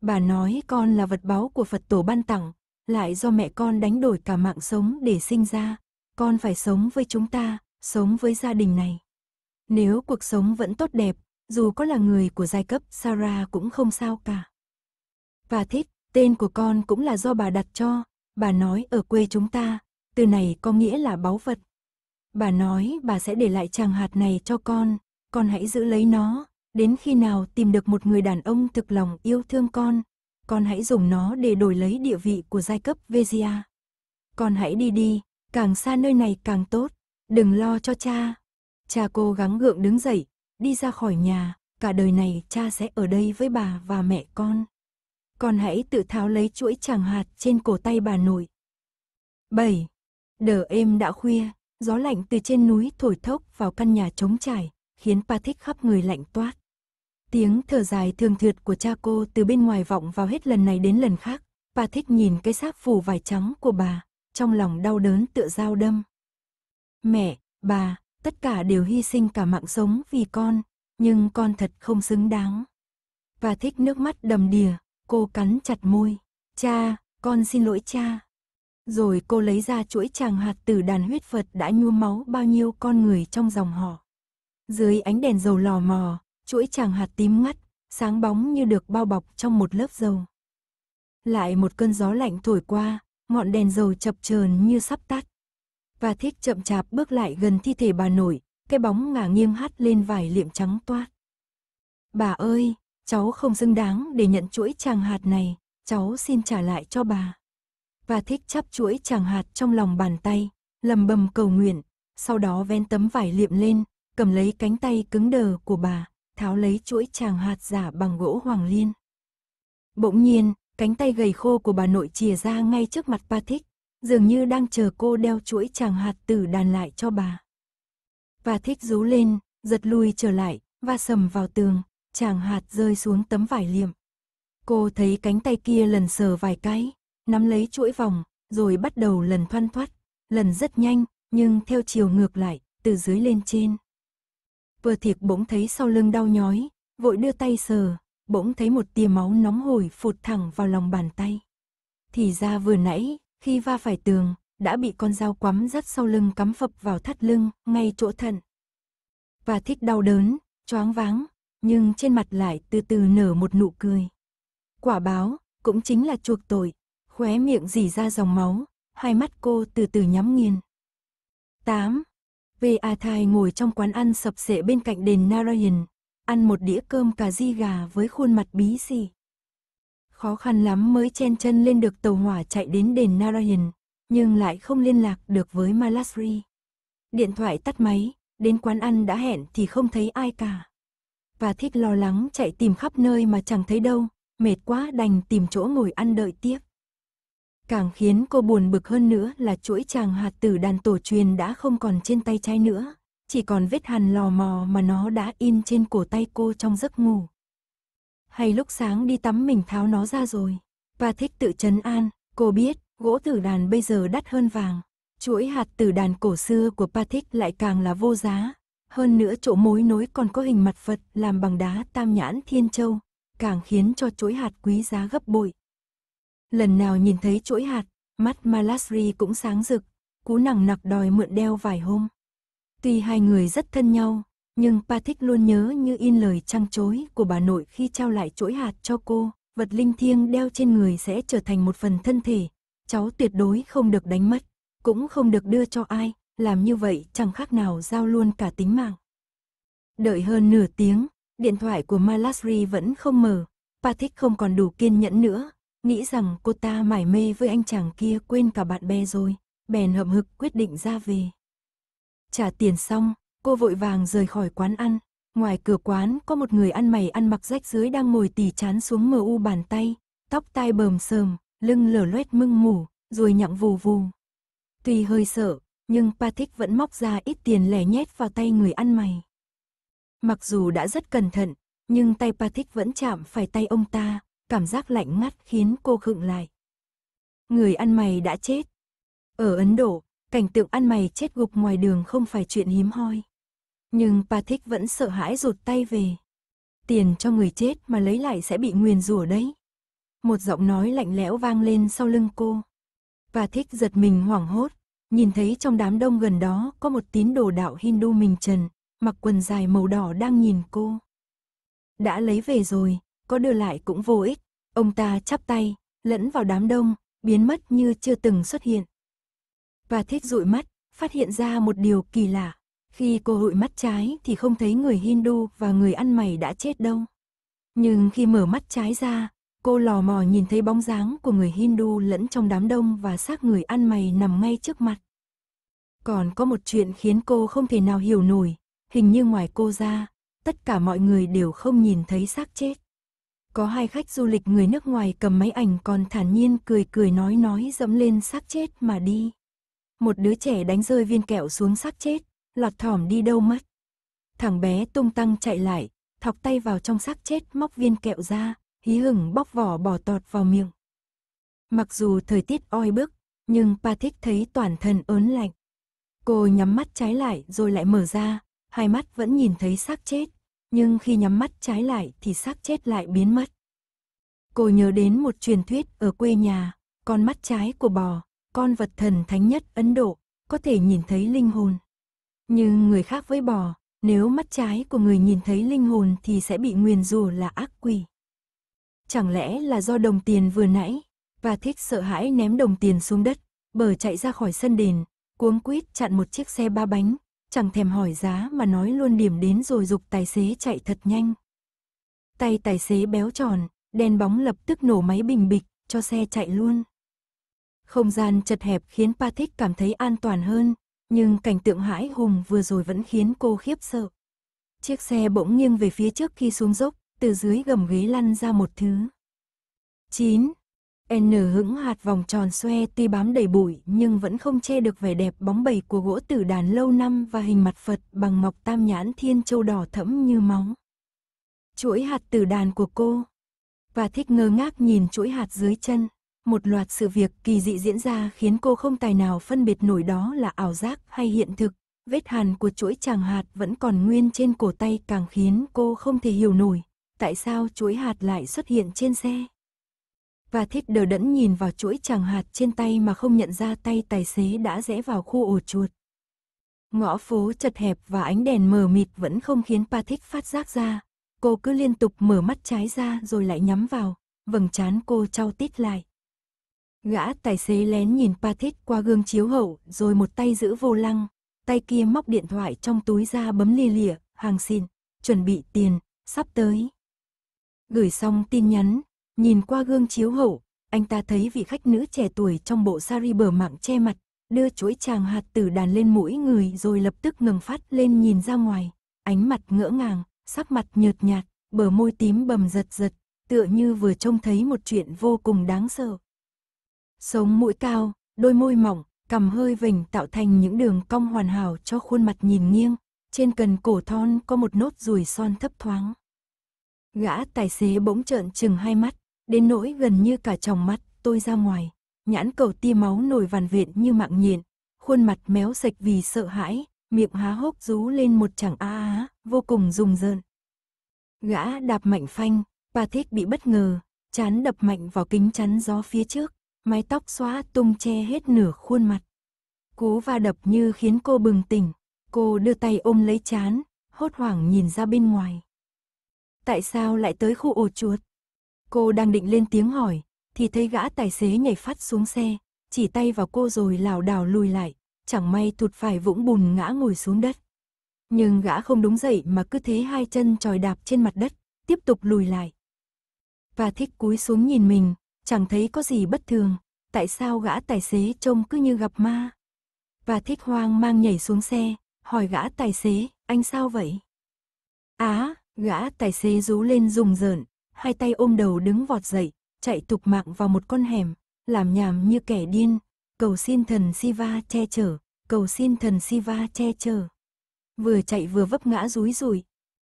Bà nói con là vật báu của Phật tổ ban tặng, lại do mẹ con đánh đổi cả mạng sống để sinh ra, con phải sống với chúng ta, sống với gia đình này. Nếu cuộc sống vẫn tốt đẹp, dù có là người của giai cấp Sarah cũng không sao cả. Và thích, tên của con cũng là do bà đặt cho, bà nói ở quê chúng ta, từ này có nghĩa là báu vật. Bà nói bà sẽ để lại chàng hạt này cho con, con hãy giữ lấy nó, Đến khi nào tìm được một người đàn ông thực lòng yêu thương con, con hãy dùng nó để đổi lấy địa vị của giai cấp Vezia. Con hãy đi đi, càng xa nơi này càng tốt, đừng lo cho cha. Cha cố gắng gượng đứng dậy, đi ra khỏi nhà, cả đời này cha sẽ ở đây với bà và mẹ con. Con hãy tự tháo lấy chuỗi tràng hạt trên cổ tay bà nội. 7. Đờ êm đã khuya, gió lạnh từ trên núi thổi thốc vào căn nhà trống trải, khiến Patrick khắp người lạnh toát. Tiếng thở dài thường thượt của cha cô từ bên ngoài vọng vào hết lần này đến lần khác. Bà thích nhìn cái xác phủ vải trắng của bà, trong lòng đau đớn tựa dao đâm. Mẹ, bà, tất cả đều hy sinh cả mạng sống vì con, nhưng con thật không xứng đáng. Bà thích nước mắt đầm đìa, cô cắn chặt môi. Cha, con xin lỗi cha. Rồi cô lấy ra chuỗi tràng hạt từ đàn huyết Phật đã nhuốm máu bao nhiêu con người trong dòng họ. Dưới ánh đèn dầu lò mò, chuỗi tràng hạt tím ngắt, sáng bóng như được bao bọc trong một lớp dầu. Lại một cơn gió lạnh thổi qua, ngọn đèn dầu chập chờn như sắp tắt. Và thích chậm chạp bước lại gần thi thể bà nổi cái bóng ngả nghiêng hắt lên vài liệm trắng toát. Bà ơi, cháu không xứng đáng để nhận chuỗi tràng hạt này, cháu xin trả lại cho bà. Và thích chắp chuỗi tràng hạt trong lòng bàn tay, lầm bầm cầu nguyện, sau đó vén tấm vải liệm lên, cầm lấy cánh tay cứng đờ của bà, tháo lấy chuỗi tràng hạt giả bằng gỗ hoàng liên. Bỗng nhiên, cánh tay gầy khô của bà nội chìa ra ngay trước mặt Patrick, dường như đang chờ cô đeo chuỗi tràng hạt từ đàn lại cho bà. Patrick rú lên, giật lui trở lại, và sầm vào tường, tràng hạt rơi xuống tấm vải liệm. Cô thấy cánh tay kia lần sờ vài cái, nắm lấy chuỗi vòng, rồi bắt đầu lần thoăn thoắt, lần rất nhanh, nhưng theo chiều ngược lại, từ dưới lên trên vừa thiệt bỗng thấy sau lưng đau nhói, vội đưa tay sờ, bỗng thấy một tia máu nóng hổi phụt thẳng vào lòng bàn tay. Thì ra vừa nãy, khi va phải tường, đã bị con dao quắm dắt sau lưng cắm phập vào thắt lưng, ngay chỗ thận. Và thích đau đớn, choáng váng, nhưng trên mặt lại từ từ nở một nụ cười. Quả báo, cũng chính là chuộc tội, khóe miệng dì ra dòng máu, hai mắt cô từ từ nhắm nghiền. 8. V.A. Thai ngồi trong quán ăn sập sệ bên cạnh đền Narayan, ăn một đĩa cơm cà ri gà với khuôn mặt bí xì. Khó khăn lắm mới chen chân lên được tàu hỏa chạy đến đền Narayan, nhưng lại không liên lạc được với Malasri. Điện thoại tắt máy, đến quán ăn đã hẹn thì không thấy ai cả. Và thích lo lắng chạy tìm khắp nơi mà chẳng thấy đâu, mệt quá đành tìm chỗ ngồi ăn đợi tiếp. Càng khiến cô buồn bực hơn nữa là chuỗi chàng hạt tử đàn tổ truyền đã không còn trên tay trái nữa, chỉ còn vết hằn lò mò mà nó đã in trên cổ tay cô trong giấc ngủ. Hay lúc sáng đi tắm mình tháo nó ra rồi. Và thích tự chấn an, cô biết, gỗ tử đàn bây giờ đắt hơn vàng. Chuỗi hạt tử đàn cổ xưa của Patrick lại càng là vô giá. Hơn nữa chỗ mối nối còn có hình mặt Phật làm bằng đá tam nhãn thiên châu, càng khiến cho chuỗi hạt quý giá gấp bội. Lần nào nhìn thấy chuỗi hạt, mắt Malasri cũng sáng rực, cú nặng nặc đòi mượn đeo vài hôm. Tuy hai người rất thân nhau, nhưng Patrick luôn nhớ như in lời trăng chối của bà nội khi trao lại chuỗi hạt cho cô, vật linh thiêng đeo trên người sẽ trở thành một phần thân thể, cháu tuyệt đối không được đánh mất, cũng không được đưa cho ai, làm như vậy chẳng khác nào giao luôn cả tính mạng. Đợi hơn nửa tiếng, điện thoại của Malasri vẫn không mở, Patrick không còn đủ kiên nhẫn nữa, Nghĩ rằng cô ta mải mê với anh chàng kia quên cả bạn bè rồi, bèn hậm hực quyết định ra về. Trả tiền xong, cô vội vàng rời khỏi quán ăn. Ngoài cửa quán có một người ăn mày ăn mặc rách dưới đang ngồi tỉ chán xuống mờ u bàn tay, tóc tai bờm sờm, lưng lở loét mưng mủ, rồi nhặng vù vù. Tuy hơi sợ, nhưng Patrick vẫn móc ra ít tiền lẻ nhét vào tay người ăn mày. Mặc dù đã rất cẩn thận, nhưng tay Patrick vẫn chạm phải tay ông ta, cảm giác lạnh ngắt khiến cô khựng lại. Người ăn mày đã chết. Ở Ấn Độ, cảnh tượng ăn mày chết gục ngoài đường không phải chuyện hiếm hoi. Nhưng Patrick vẫn sợ hãi rụt tay về. Tiền cho người chết mà lấy lại sẽ bị nguyền rủa đấy. Một giọng nói lạnh lẽo vang lên sau lưng cô. Patrick giật mình hoảng hốt, nhìn thấy trong đám đông gần đó có một tín đồ đạo Hindu mình trần, mặc quần dài màu đỏ đang nhìn cô. Đã lấy về rồi, có đưa lại cũng vô ích. Ông ta chắp tay, lẫn vào đám đông, biến mất như chưa từng xuất hiện. Và thích dụi mắt, phát hiện ra một điều kỳ lạ. Khi cô hụi mắt trái thì không thấy người Hindu và người ăn mày đã chết đâu. Nhưng khi mở mắt trái ra, cô lò mò nhìn thấy bóng dáng của người Hindu lẫn trong đám đông và xác người ăn mày nằm ngay trước mặt. Còn có một chuyện khiến cô không thể nào hiểu nổi, hình như ngoài cô ra, tất cả mọi người đều không nhìn thấy xác chết có hai khách du lịch người nước ngoài cầm máy ảnh còn thản nhiên cười cười nói nói dẫm lên xác chết mà đi. Một đứa trẻ đánh rơi viên kẹo xuống xác chết, lọt thỏm đi đâu mất. Thằng bé tung tăng chạy lại, thọc tay vào trong xác chết móc viên kẹo ra, hí hửng bóc vỏ bỏ tọt vào miệng. Mặc dù thời tiết oi bức, nhưng Patrick thấy toàn thân ớn lạnh. Cô nhắm mắt trái lại rồi lại mở ra, hai mắt vẫn nhìn thấy xác chết, nhưng khi nhắm mắt trái lại thì xác chết lại biến mất. Cô nhớ đến một truyền thuyết ở quê nhà, con mắt trái của bò, con vật thần thánh nhất Ấn Độ, có thể nhìn thấy linh hồn. Nhưng người khác với bò, nếu mắt trái của người nhìn thấy linh hồn thì sẽ bị nguyền rủa là ác quỷ. Chẳng lẽ là do đồng tiền vừa nãy, và thích sợ hãi ném đồng tiền xuống đất, bờ chạy ra khỏi sân đền, cuống quýt chặn một chiếc xe ba bánh, chẳng thèm hỏi giá mà nói luôn điểm đến rồi dục tài xế chạy thật nhanh. Tay tài xế béo tròn, đèn bóng lập tức nổ máy bình bịch, cho xe chạy luôn. Không gian chật hẹp khiến Patrick cảm thấy an toàn hơn, nhưng cảnh tượng hãi hùng vừa rồi vẫn khiến cô khiếp sợ. Chiếc xe bỗng nghiêng về phía trước khi xuống dốc, từ dưới gầm ghế lăn ra một thứ. 9. N hững hạt vòng tròn xoe tuy bám đầy bụi nhưng vẫn không che được vẻ đẹp bóng bẩy của gỗ tử đàn lâu năm và hình mặt Phật bằng ngọc tam nhãn thiên châu đỏ thẫm như máu. Chuỗi hạt tử đàn của cô. Và thích ngơ ngác nhìn chuỗi hạt dưới chân. Một loạt sự việc kỳ dị diễn ra khiến cô không tài nào phân biệt nổi đó là ảo giác hay hiện thực. Vết hàn của chuỗi tràng hạt vẫn còn nguyên trên cổ tay càng khiến cô không thể hiểu nổi. Tại sao chuỗi hạt lại xuất hiện trên xe? và thích đờ đẫn nhìn vào chuỗi tràng hạt trên tay mà không nhận ra tay tài xế đã rẽ vào khu ổ chuột. Ngõ phố chật hẹp và ánh đèn mờ mịt vẫn không khiến Patrick phát giác ra. Cô cứ liên tục mở mắt trái ra rồi lại nhắm vào, vầng trán cô trao tít lại. Gã tài xế lén nhìn Patrick qua gương chiếu hậu rồi một tay giữ vô lăng, tay kia móc điện thoại trong túi ra bấm lia lịa, hàng xin, chuẩn bị tiền, sắp tới. Gửi xong tin nhắn, Nhìn qua gương chiếu hậu, anh ta thấy vị khách nữ trẻ tuổi trong bộ sari bờ mạng che mặt, đưa chuỗi tràng hạt tử đàn lên mũi người rồi lập tức ngừng phát lên nhìn ra ngoài. Ánh mặt ngỡ ngàng, sắc mặt nhợt nhạt, bờ môi tím bầm giật giật, tựa như vừa trông thấy một chuyện vô cùng đáng sợ. Sống mũi cao, đôi môi mỏng, cằm hơi vành tạo thành những đường cong hoàn hảo cho khuôn mặt nhìn nghiêng, trên cần cổ thon có một nốt ruồi son thấp thoáng. Gã tài xế bỗng trợn chừng hai mắt, đến nỗi gần như cả tròng mắt, tôi ra ngoài. Nhãn cầu tia máu nổi vằn vện như mạng nhện, khuôn mặt méo sạch vì sợ hãi, miệng há hốc rú lên một chẳng a à á, vô cùng rùng rợn. Gã đạp mạnh phanh, Patrick bị bất ngờ, chán đập mạnh vào kính chắn gió phía trước, mái tóc xóa tung che hết nửa khuôn mặt. Cú va đập như khiến cô bừng tỉnh, cô đưa tay ôm lấy chán, hốt hoảng nhìn ra bên ngoài. Tại sao lại tới khu ổ chuột? Cô đang định lên tiếng hỏi, thì thấy gã tài xế nhảy phát xuống xe, chỉ tay vào cô rồi lảo đảo lùi lại, chẳng may thụt phải vũng bùn ngã ngồi xuống đất. Nhưng gã không đúng dậy mà cứ thế hai chân tròi đạp trên mặt đất, tiếp tục lùi lại. Và thích cúi xuống nhìn mình, chẳng thấy có gì bất thường, tại sao gã tài xế trông cứ như gặp ma. Và thích hoang mang nhảy xuống xe, hỏi gã tài xế, anh sao vậy? Á, gã tài xế rú lên rùng rợn, hai tay ôm đầu đứng vọt dậy, chạy tục mạng vào một con hẻm, làm nhảm như kẻ điên, cầu xin thần Siva che chở, cầu xin thần Siva che chở. Vừa chạy vừa vấp ngã rúi rủi.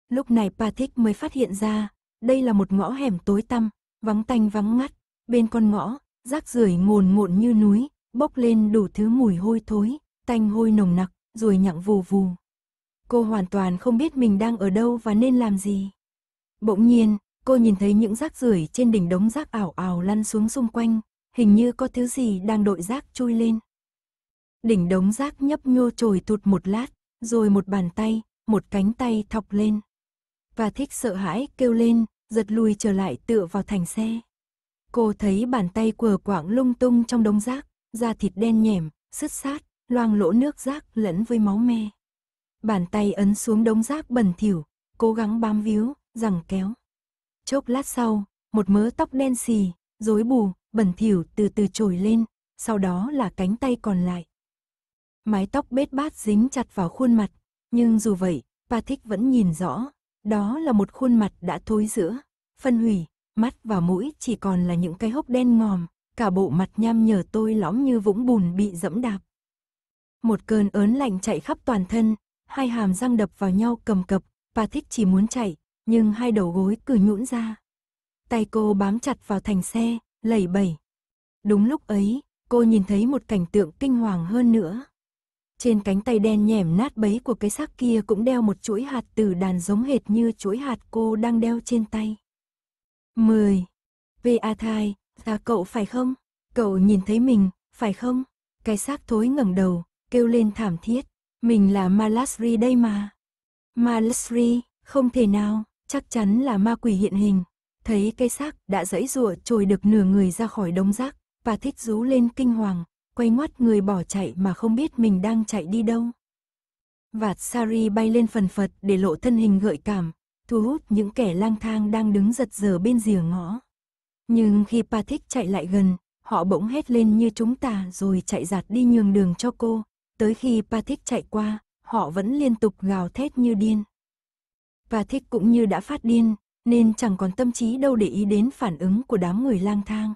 Lúc này Patrick mới phát hiện ra, đây là một ngõ hẻm tối tăm, vắng tanh vắng ngắt, bên con ngõ, rác rưởi ngồn ngộn như núi, bốc lên đủ thứ mùi hôi thối, tanh hôi nồng nặc, rồi nhặng vù vù. Cô hoàn toàn không biết mình đang ở đâu và nên làm gì. Bỗng nhiên, Cô nhìn thấy những rác rưởi trên đỉnh đống rác ảo ảo lăn xuống xung quanh, hình như có thứ gì đang đội rác chui lên. Đỉnh đống rác nhấp nhô trồi tụt một lát, rồi một bàn tay, một cánh tay thọc lên. Và thích sợ hãi kêu lên, giật lùi trở lại tựa vào thành xe. Cô thấy bàn tay quờ quạng lung tung trong đống rác, da thịt đen nhẻm, sứt sát, loang lỗ nước rác lẫn với máu me. Bàn tay ấn xuống đống rác bẩn thỉu, cố gắng bám víu, rằng kéo. Chốc lát sau, một mớ tóc đen xì, rối bù, bẩn thỉu từ từ trồi lên, sau đó là cánh tay còn lại. Mái tóc bết bát dính chặt vào khuôn mặt, nhưng dù vậy, Patrick vẫn nhìn rõ, đó là một khuôn mặt đã thối rữa, phân hủy, mắt và mũi chỉ còn là những cái hốc đen ngòm, cả bộ mặt nham nhở tôi lõm như vũng bùn bị dẫm đạp. Một cơn ớn lạnh chạy khắp toàn thân, hai hàm răng đập vào nhau cầm cập, Patrick chỉ muốn chạy, nhưng hai đầu gối cứ nhũn ra. Tay cô bám chặt vào thành xe, lẩy bẩy. Đúng lúc ấy, cô nhìn thấy một cảnh tượng kinh hoàng hơn nữa. Trên cánh tay đen nhẻm nát bấy của cái xác kia cũng đeo một chuỗi hạt từ đàn giống hệt như chuỗi hạt cô đang đeo trên tay. 10. Va thai, là cậu phải không? Cậu nhìn thấy mình, phải không? Cái xác thối ngẩng đầu, kêu lên thảm thiết. Mình là Malasri đây mà. Malasri, không thể nào chắc chắn là ma quỷ hiện hình. Thấy cây xác đã dẫy rụa trồi được nửa người ra khỏi đống rác, và thích rú lên kinh hoàng, quay ngoắt người bỏ chạy mà không biết mình đang chạy đi đâu. Vạt sari bay lên phần phật để lộ thân hình gợi cảm, thu hút những kẻ lang thang đang đứng giật giờ bên rìa ngõ. Nhưng khi Patrick chạy lại gần, họ bỗng hét lên như chúng ta rồi chạy giạt đi nhường đường cho cô. Tới khi Patrick chạy qua, họ vẫn liên tục gào thét như điên và thích cũng như đã phát điên, nên chẳng còn tâm trí đâu để ý đến phản ứng của đám người lang thang.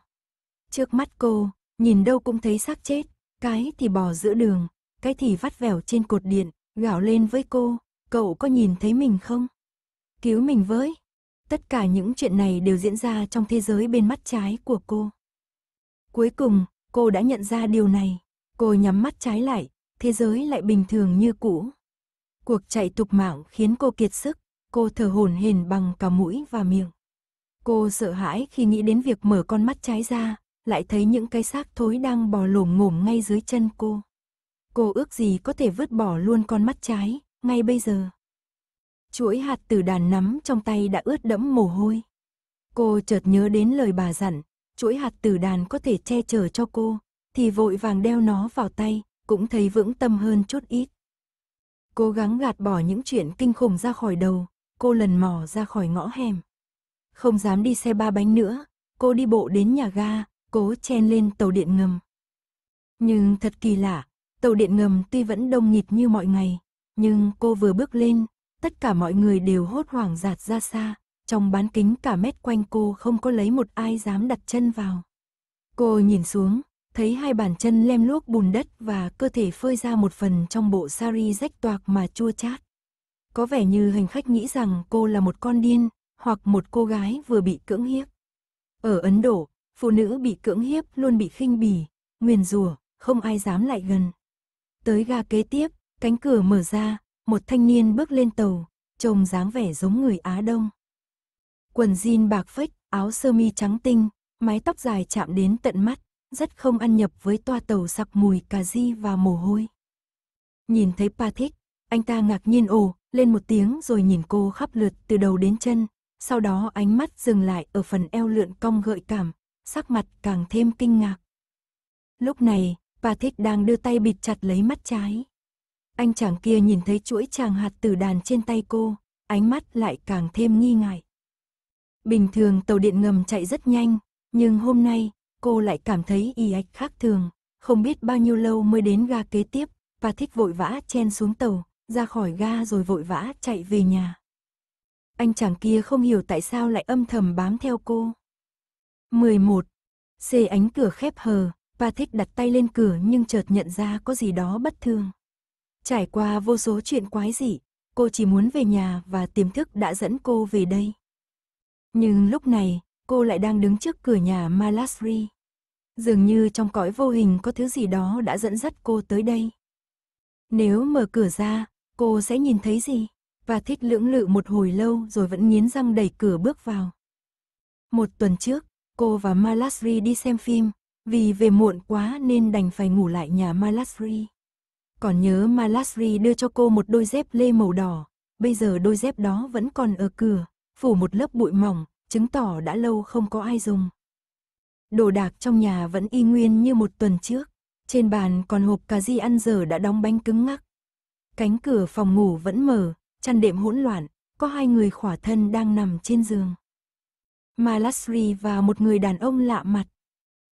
Trước mắt cô, nhìn đâu cũng thấy xác chết, cái thì bò giữa đường, cái thì vắt vẻo trên cột điện, gào lên với cô, cậu có nhìn thấy mình không? Cứu mình với! Tất cả những chuyện này đều diễn ra trong thế giới bên mắt trái của cô. Cuối cùng, cô đã nhận ra điều này. Cô nhắm mắt trái lại, thế giới lại bình thường như cũ. Cuộc chạy tục mạng khiến cô kiệt sức, Cô thở hổn hển bằng cả mũi và miệng. Cô sợ hãi khi nghĩ đến việc mở con mắt trái ra, lại thấy những cái xác thối đang bò lổm ngổm ngay dưới chân cô. Cô ước gì có thể vứt bỏ luôn con mắt trái, ngay bây giờ. Chuỗi hạt từ đàn nắm trong tay đã ướt đẫm mồ hôi. Cô chợt nhớ đến lời bà dặn, chuỗi hạt từ đàn có thể che chở cho cô, thì vội vàng đeo nó vào tay, cũng thấy vững tâm hơn chút ít. Cố gắng gạt bỏ những chuyện kinh khủng ra khỏi đầu, cô lần mò ra khỏi ngõ hẻm. Không dám đi xe ba bánh nữa, cô đi bộ đến nhà ga, cố chen lên tàu điện ngầm. Nhưng thật kỳ lạ, tàu điện ngầm tuy vẫn đông nghịt như mọi ngày, nhưng cô vừa bước lên, tất cả mọi người đều hốt hoảng giạt ra xa, trong bán kính cả mét quanh cô không có lấy một ai dám đặt chân vào. Cô nhìn xuống, thấy hai bàn chân lem luốc bùn đất và cơ thể phơi ra một phần trong bộ sari rách toạc mà chua chát có vẻ như hành khách nghĩ rằng cô là một con điên, hoặc một cô gái vừa bị cưỡng hiếp. Ở Ấn Độ, phụ nữ bị cưỡng hiếp luôn bị khinh bỉ, nguyền rủa, không ai dám lại gần. Tới ga kế tiếp, cánh cửa mở ra, một thanh niên bước lên tàu, trông dáng vẻ giống người Á Đông. Quần jean bạc phách, áo sơ mi trắng tinh, mái tóc dài chạm đến tận mắt, rất không ăn nhập với toa tàu sặc mùi cà ri và mồ hôi. Nhìn thấy Patrick, anh ta ngạc nhiên ồ, lên một tiếng rồi nhìn cô khắp lượt từ đầu đến chân, sau đó ánh mắt dừng lại ở phần eo lượn cong gợi cảm, sắc mặt càng thêm kinh ngạc. Lúc này, Patrick đang đưa tay bịt chặt lấy mắt trái. Anh chàng kia nhìn thấy chuỗi chàng hạt tử đàn trên tay cô, ánh mắt lại càng thêm nghi ngại. Bình thường tàu điện ngầm chạy rất nhanh, nhưng hôm nay, cô lại cảm thấy y ạch khác thường, không biết bao nhiêu lâu mới đến ga kế tiếp, Patrick vội vã chen xuống tàu, ra khỏi ga rồi vội vã chạy về nhà. Anh chàng kia không hiểu tại sao lại âm thầm bám theo cô. 11. Xê ánh cửa khép hờ, Patrick đặt tay lên cửa nhưng chợt nhận ra có gì đó bất thường. Trải qua vô số chuyện quái dị, cô chỉ muốn về nhà và tiềm thức đã dẫn cô về đây. Nhưng lúc này, cô lại đang đứng trước cửa nhà Malasri. Dường như trong cõi vô hình có thứ gì đó đã dẫn dắt cô tới đây. Nếu mở cửa ra, cô sẽ nhìn thấy gì? Và thích lưỡng lự một hồi lâu rồi vẫn nghiến răng đẩy cửa bước vào. Một tuần trước, cô và Malasri đi xem phim, vì về muộn quá nên đành phải ngủ lại nhà Malasri. Còn nhớ Malasri đưa cho cô một đôi dép lê màu đỏ, bây giờ đôi dép đó vẫn còn ở cửa, phủ một lớp bụi mỏng, chứng tỏ đã lâu không có ai dùng. Đồ đạc trong nhà vẫn y nguyên như một tuần trước, trên bàn còn hộp cà ri ăn dở đã đóng bánh cứng ngắc, Cánh cửa phòng ngủ vẫn mở, chăn đệm hỗn loạn, có hai người khỏa thân đang nằm trên giường. Malasri và một người đàn ông lạ mặt.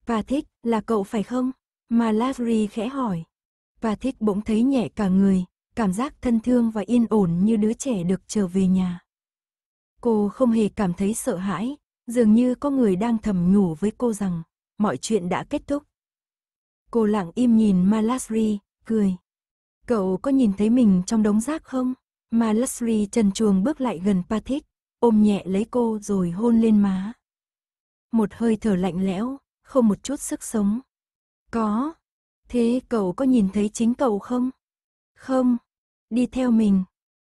Và thích là cậu phải không? Malasri khẽ hỏi. Và thích bỗng thấy nhẹ cả người, cảm giác thân thương và yên ổn như đứa trẻ được trở về nhà. Cô không hề cảm thấy sợ hãi, dường như có người đang thầm nhủ với cô rằng mọi chuyện đã kết thúc. Cô lặng im nhìn Malasri, cười. Cậu có nhìn thấy mình trong đống rác không? Mà Leslie trần chuồng bước lại gần Patrick, ôm nhẹ lấy cô rồi hôn lên má. Một hơi thở lạnh lẽo, không một chút sức sống. Có. Thế cậu có nhìn thấy chính cậu không? Không. Đi theo mình.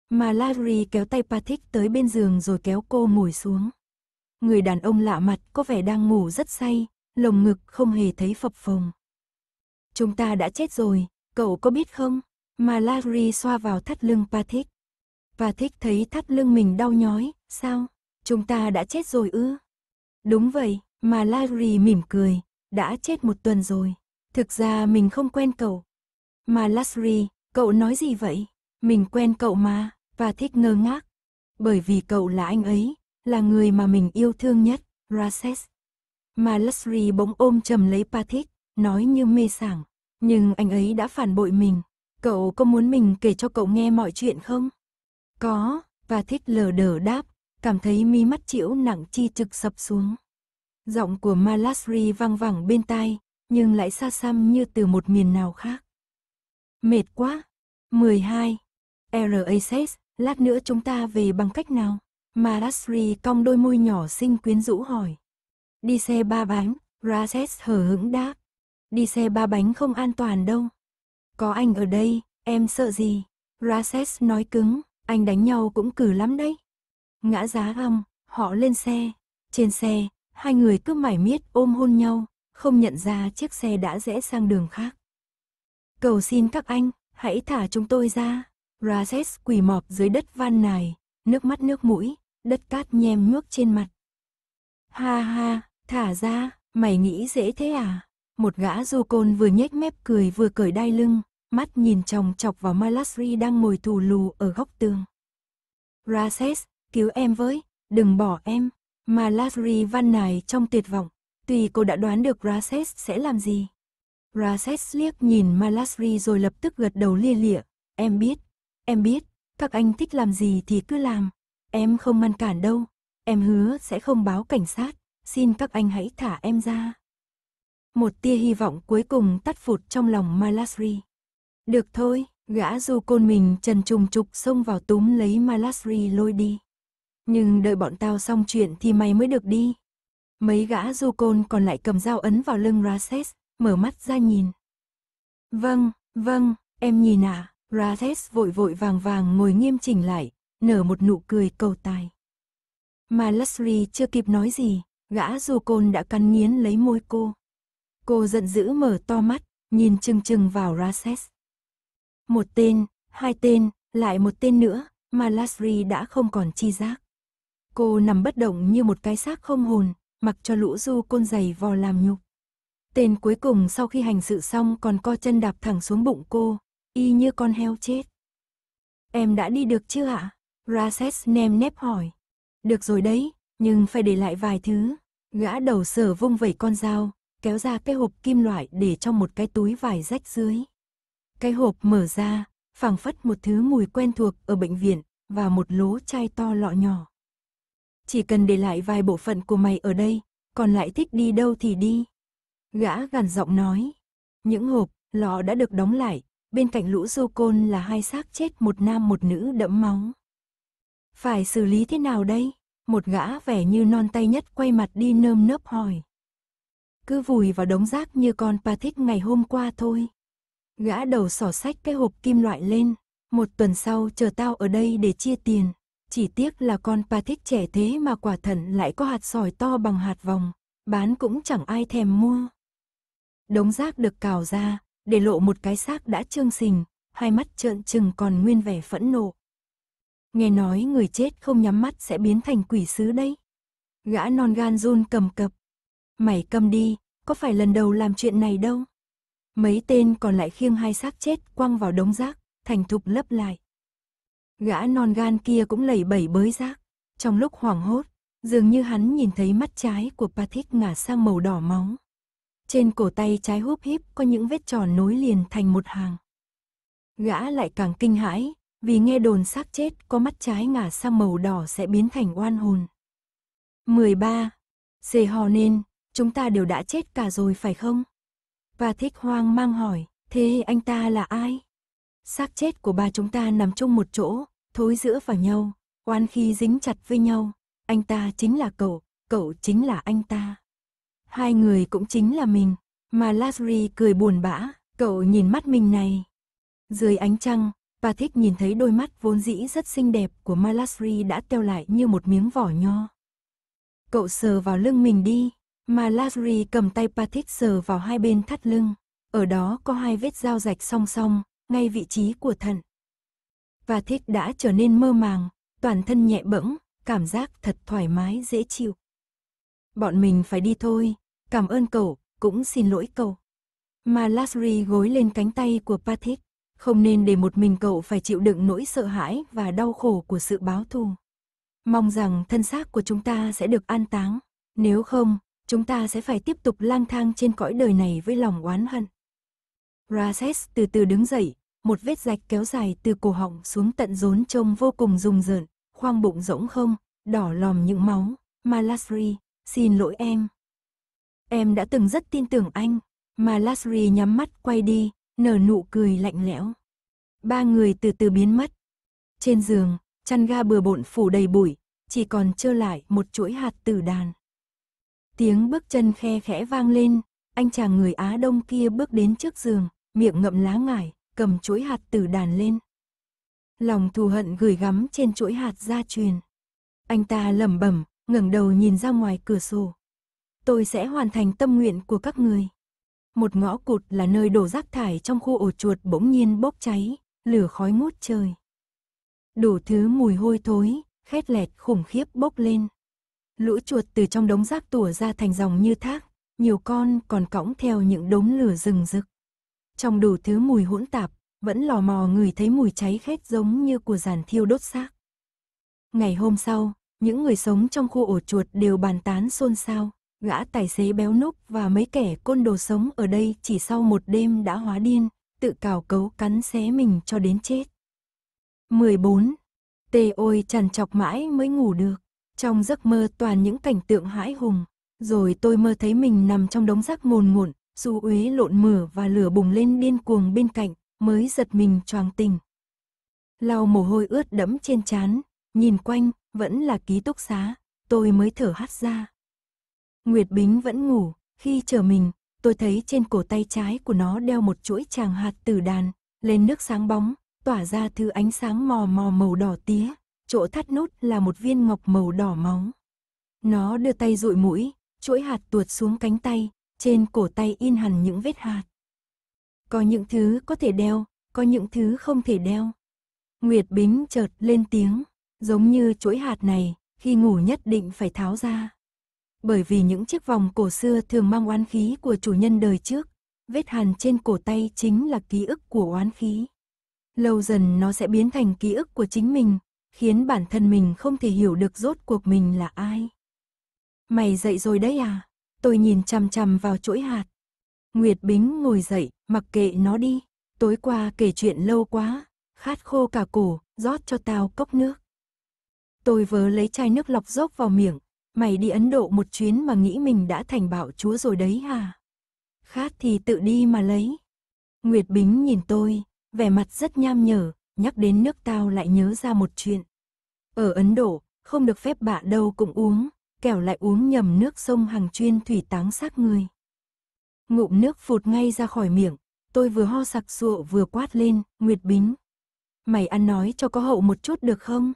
Mà Larry kéo tay Patrick tới bên giường rồi kéo cô ngồi xuống. Người đàn ông lạ mặt có vẻ đang ngủ rất say, lồng ngực không hề thấy phập phồng. Chúng ta đã chết rồi, cậu có biết không? Mà xoa vào thắt lưng Patrick. Patrick thấy thắt lưng mình đau nhói, sao? Chúng ta đã chết rồi ư? Đúng vậy, mà mỉm cười, đã chết một tuần rồi. Thực ra mình không quen cậu. Mà cậu nói gì vậy? Mình quen cậu mà, Patrick ngơ ngác. Bởi vì cậu là anh ấy, là người mà mình yêu thương nhất, Rases. Mà bỗng ôm chầm lấy Patrick, nói như mê sảng. Nhưng anh ấy đã phản bội mình, Cậu có muốn mình kể cho cậu nghe mọi chuyện không? Có, và thích lờ đờ đáp, cảm thấy mi mắt chịu nặng chi trực sập xuống. Giọng của Malasri vang vẳng bên tai, nhưng lại xa xăm như từ một miền nào khác. Mệt quá. 12. RACS, lát nữa chúng ta về bằng cách nào? Malasri cong đôi môi nhỏ xinh quyến rũ hỏi. Đi xe ba bánh, Rases hờ hững đáp. Đi xe ba bánh không an toàn đâu. Có anh ở đây, em sợ gì? Rases nói cứng, anh đánh nhau cũng cử lắm đấy. Ngã giá âm. họ lên xe. Trên xe, hai người cứ mải miết ôm hôn nhau, không nhận ra chiếc xe đã rẽ sang đường khác. Cầu xin các anh, hãy thả chúng tôi ra. Rases quỳ mọp dưới đất van nài, nước mắt nước mũi, đất cát nhem nhuốc trên mặt. Ha ha, thả ra, mày nghĩ dễ thế à? một gã du côn vừa nhếch mép cười vừa cởi đai lưng, mắt nhìn chòng chọc vào Malasri đang ngồi thù lù ở góc tường. Rases, cứu em với, đừng bỏ em. Malasri văn nài trong tuyệt vọng, tuy cô đã đoán được Rases sẽ làm gì. Rases liếc nhìn Malasri rồi lập tức gật đầu lia lịa, em biết, em biết, các anh thích làm gì thì cứ làm, em không ngăn cản đâu, em hứa sẽ không báo cảnh sát, xin các anh hãy thả em ra một tia hy vọng cuối cùng tắt phụt trong lòng Malasri. Được thôi, gã du côn mình trần trùng trục xông vào túm lấy Malasri lôi đi. Nhưng đợi bọn tao xong chuyện thì mày mới được đi. Mấy gã du côn còn lại cầm dao ấn vào lưng Rases, mở mắt ra nhìn. Vâng, vâng, em nhìn à, Rases vội vội vàng vàng ngồi nghiêm chỉnh lại, nở một nụ cười cầu tài. Malasri chưa kịp nói gì, gã du côn đã cắn nghiến lấy môi cô. Cô giận dữ mở to mắt, nhìn chừng chừng vào Rases. Một tên, hai tên, lại một tên nữa, mà Lasri đã không còn chi giác. Cô nằm bất động như một cái xác không hồn, mặc cho lũ du côn giày vò làm nhục. Tên cuối cùng sau khi hành sự xong còn co chân đạp thẳng xuống bụng cô, y như con heo chết. Em đã đi được chưa ạ? Rases nem nép hỏi. Được rồi đấy, nhưng phải để lại vài thứ. Gã đầu sở vung vẩy con dao, kéo ra cái hộp kim loại để trong một cái túi vải rách dưới. Cái hộp mở ra, phảng phất một thứ mùi quen thuộc ở bệnh viện và một lố chai to lọ nhỏ. Chỉ cần để lại vài bộ phận của mày ở đây, còn lại thích đi đâu thì đi. Gã gằn giọng nói. Những hộp, lọ đã được đóng lại, bên cạnh lũ du côn là hai xác chết một nam một nữ đẫm máu. Phải xử lý thế nào đây? Một gã vẻ như non tay nhất quay mặt đi nơm nớp hỏi cứ vùi vào đống rác như con pa thích ngày hôm qua thôi. Gã đầu sỏ sách cái hộp kim loại lên, một tuần sau chờ tao ở đây để chia tiền. Chỉ tiếc là con pa thích trẻ thế mà quả thần lại có hạt sỏi to bằng hạt vòng, bán cũng chẳng ai thèm mua. Đống rác được cào ra, để lộ một cái xác đã trương sình, hai mắt trợn trừng còn nguyên vẻ phẫn nộ. Nghe nói người chết không nhắm mắt sẽ biến thành quỷ sứ đấy. Gã non gan run cầm cập, Mày câm đi, có phải lần đầu làm chuyện này đâu. Mấy tên còn lại khiêng hai xác chết quăng vào đống rác, thành thục lấp lại. Gã non gan kia cũng lẩy bẩy bới rác. Trong lúc hoảng hốt, dường như hắn nhìn thấy mắt trái của Patrick ngả sang màu đỏ máu. Trên cổ tay trái húp híp có những vết tròn nối liền thành một hàng. Gã lại càng kinh hãi, vì nghe đồn xác chết có mắt trái ngả sang màu đỏ sẽ biến thành oan hồn. 13. Xê hò nên, chúng ta đều đã chết cả rồi phải không? Và thích hoang mang hỏi, thế anh ta là ai? Xác chết của ba chúng ta nằm chung một chỗ, thối giữa vào nhau, oan khi dính chặt với nhau. Anh ta chính là cậu, cậu chính là anh ta. Hai người cũng chính là mình, mà Lasri cười buồn bã, cậu nhìn mắt mình này. Dưới ánh trăng, và thích nhìn thấy đôi mắt vốn dĩ rất xinh đẹp của Malasri đã teo lại như một miếng vỏ nho. Cậu sờ vào lưng mình đi, mà Larry cầm tay Patrick sờ vào hai bên thắt lưng. Ở đó có hai vết dao rạch song song, ngay vị trí của thận. Patrick đã trở nên mơ màng, toàn thân nhẹ bẫng, cảm giác thật thoải mái dễ chịu. Bọn mình phải đi thôi, cảm ơn cậu, cũng xin lỗi cậu. Mà Larry gối lên cánh tay của Patrick, không nên để một mình cậu phải chịu đựng nỗi sợ hãi và đau khổ của sự báo thù. Mong rằng thân xác của chúng ta sẽ được an táng, nếu không, chúng ta sẽ phải tiếp tục lang thang trên cõi đời này với lòng oán hận. Rases từ từ đứng dậy, một vết rạch kéo dài từ cổ họng xuống tận rốn trông vô cùng rùng rợn, khoang bụng rỗng không, đỏ lòm những máu. Malasri, xin lỗi em. Em đã từng rất tin tưởng anh. Malasri nhắm mắt quay đi, nở nụ cười lạnh lẽo. Ba người từ từ biến mất. Trên giường, chăn ga bừa bộn phủ đầy bụi, chỉ còn trơ lại một chuỗi hạt tử đàn. Tiếng bước chân khe khẽ vang lên, anh chàng người Á Đông kia bước đến trước giường, miệng ngậm lá ngải, cầm chuỗi hạt tử đàn lên. Lòng thù hận gửi gắm trên chuỗi hạt gia truyền. Anh ta lẩm bẩm, ngẩng đầu nhìn ra ngoài cửa sổ. Tôi sẽ hoàn thành tâm nguyện của các người. Một ngõ cụt là nơi đổ rác thải trong khu ổ chuột bỗng nhiên bốc cháy, lửa khói ngút trời. Đủ thứ mùi hôi thối, khét lẹt khủng khiếp bốc lên lũ chuột từ trong đống rác tủa ra thành dòng như thác, nhiều con còn cõng theo những đống lửa rừng rực. Trong đủ thứ mùi hỗn tạp, vẫn lò mò người thấy mùi cháy khét giống như của giàn thiêu đốt xác. Ngày hôm sau, những người sống trong khu ổ chuột đều bàn tán xôn xao, gã tài xế béo núc và mấy kẻ côn đồ sống ở đây chỉ sau một đêm đã hóa điên, tự cào cấu cắn xé mình cho đến chết. 14. Tê ôi trằn chọc mãi mới ngủ được. Trong giấc mơ toàn những cảnh tượng hãi hùng, rồi tôi mơ thấy mình nằm trong đống rác mồn muộn dù uế lộn mửa và lửa bùng lên điên cuồng bên cạnh, mới giật mình choàng tỉnh. Lau mồ hôi ướt đẫm trên trán, nhìn quanh, vẫn là ký túc xá, tôi mới thở hắt ra. Nguyệt Bính vẫn ngủ, khi chờ mình, tôi thấy trên cổ tay trái của nó đeo một chuỗi tràng hạt tử đàn, lên nước sáng bóng, tỏa ra thứ ánh sáng mò mò màu đỏ tía, chỗ thắt nút là một viên ngọc màu đỏ máu. Nó đưa tay dụi mũi, chuỗi hạt tuột xuống cánh tay, trên cổ tay in hẳn những vết hạt. Có những thứ có thể đeo, có những thứ không thể đeo. Nguyệt Bính chợt lên tiếng, giống như chuỗi hạt này, khi ngủ nhất định phải tháo ra. Bởi vì những chiếc vòng cổ xưa thường mang oán khí của chủ nhân đời trước, vết hàn trên cổ tay chính là ký ức của oán khí. Lâu dần nó sẽ biến thành ký ức của chính mình, khiến bản thân mình không thể hiểu được rốt cuộc mình là ai. Mày dậy rồi đấy à? Tôi nhìn chằm chằm vào chuỗi hạt. Nguyệt Bính ngồi dậy, mặc kệ nó đi. Tối qua kể chuyện lâu quá, khát khô cả cổ, rót cho tao cốc nước. Tôi vớ lấy chai nước lọc dốc vào miệng. Mày đi Ấn Độ một chuyến mà nghĩ mình đã thành bảo chúa rồi đấy à? Khát thì tự đi mà lấy. Nguyệt Bính nhìn tôi, vẻ mặt rất nham nhở, nhắc đến nước tao lại nhớ ra một chuyện. Ở Ấn Độ, không được phép bạ đâu cũng uống, kẻo lại uống nhầm nước sông hàng chuyên thủy táng xác người. Ngụm nước phụt ngay ra khỏi miệng, tôi vừa ho sặc sụa vừa quát lên, Nguyệt Bính. Mày ăn nói cho có hậu một chút được không?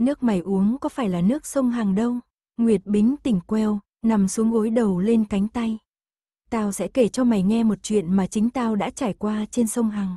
Nước mày uống có phải là nước sông hàng đâu? Nguyệt Bính tỉnh queo, nằm xuống gối đầu lên cánh tay. Tao sẽ kể cho mày nghe một chuyện mà chính tao đã trải qua trên sông Hằng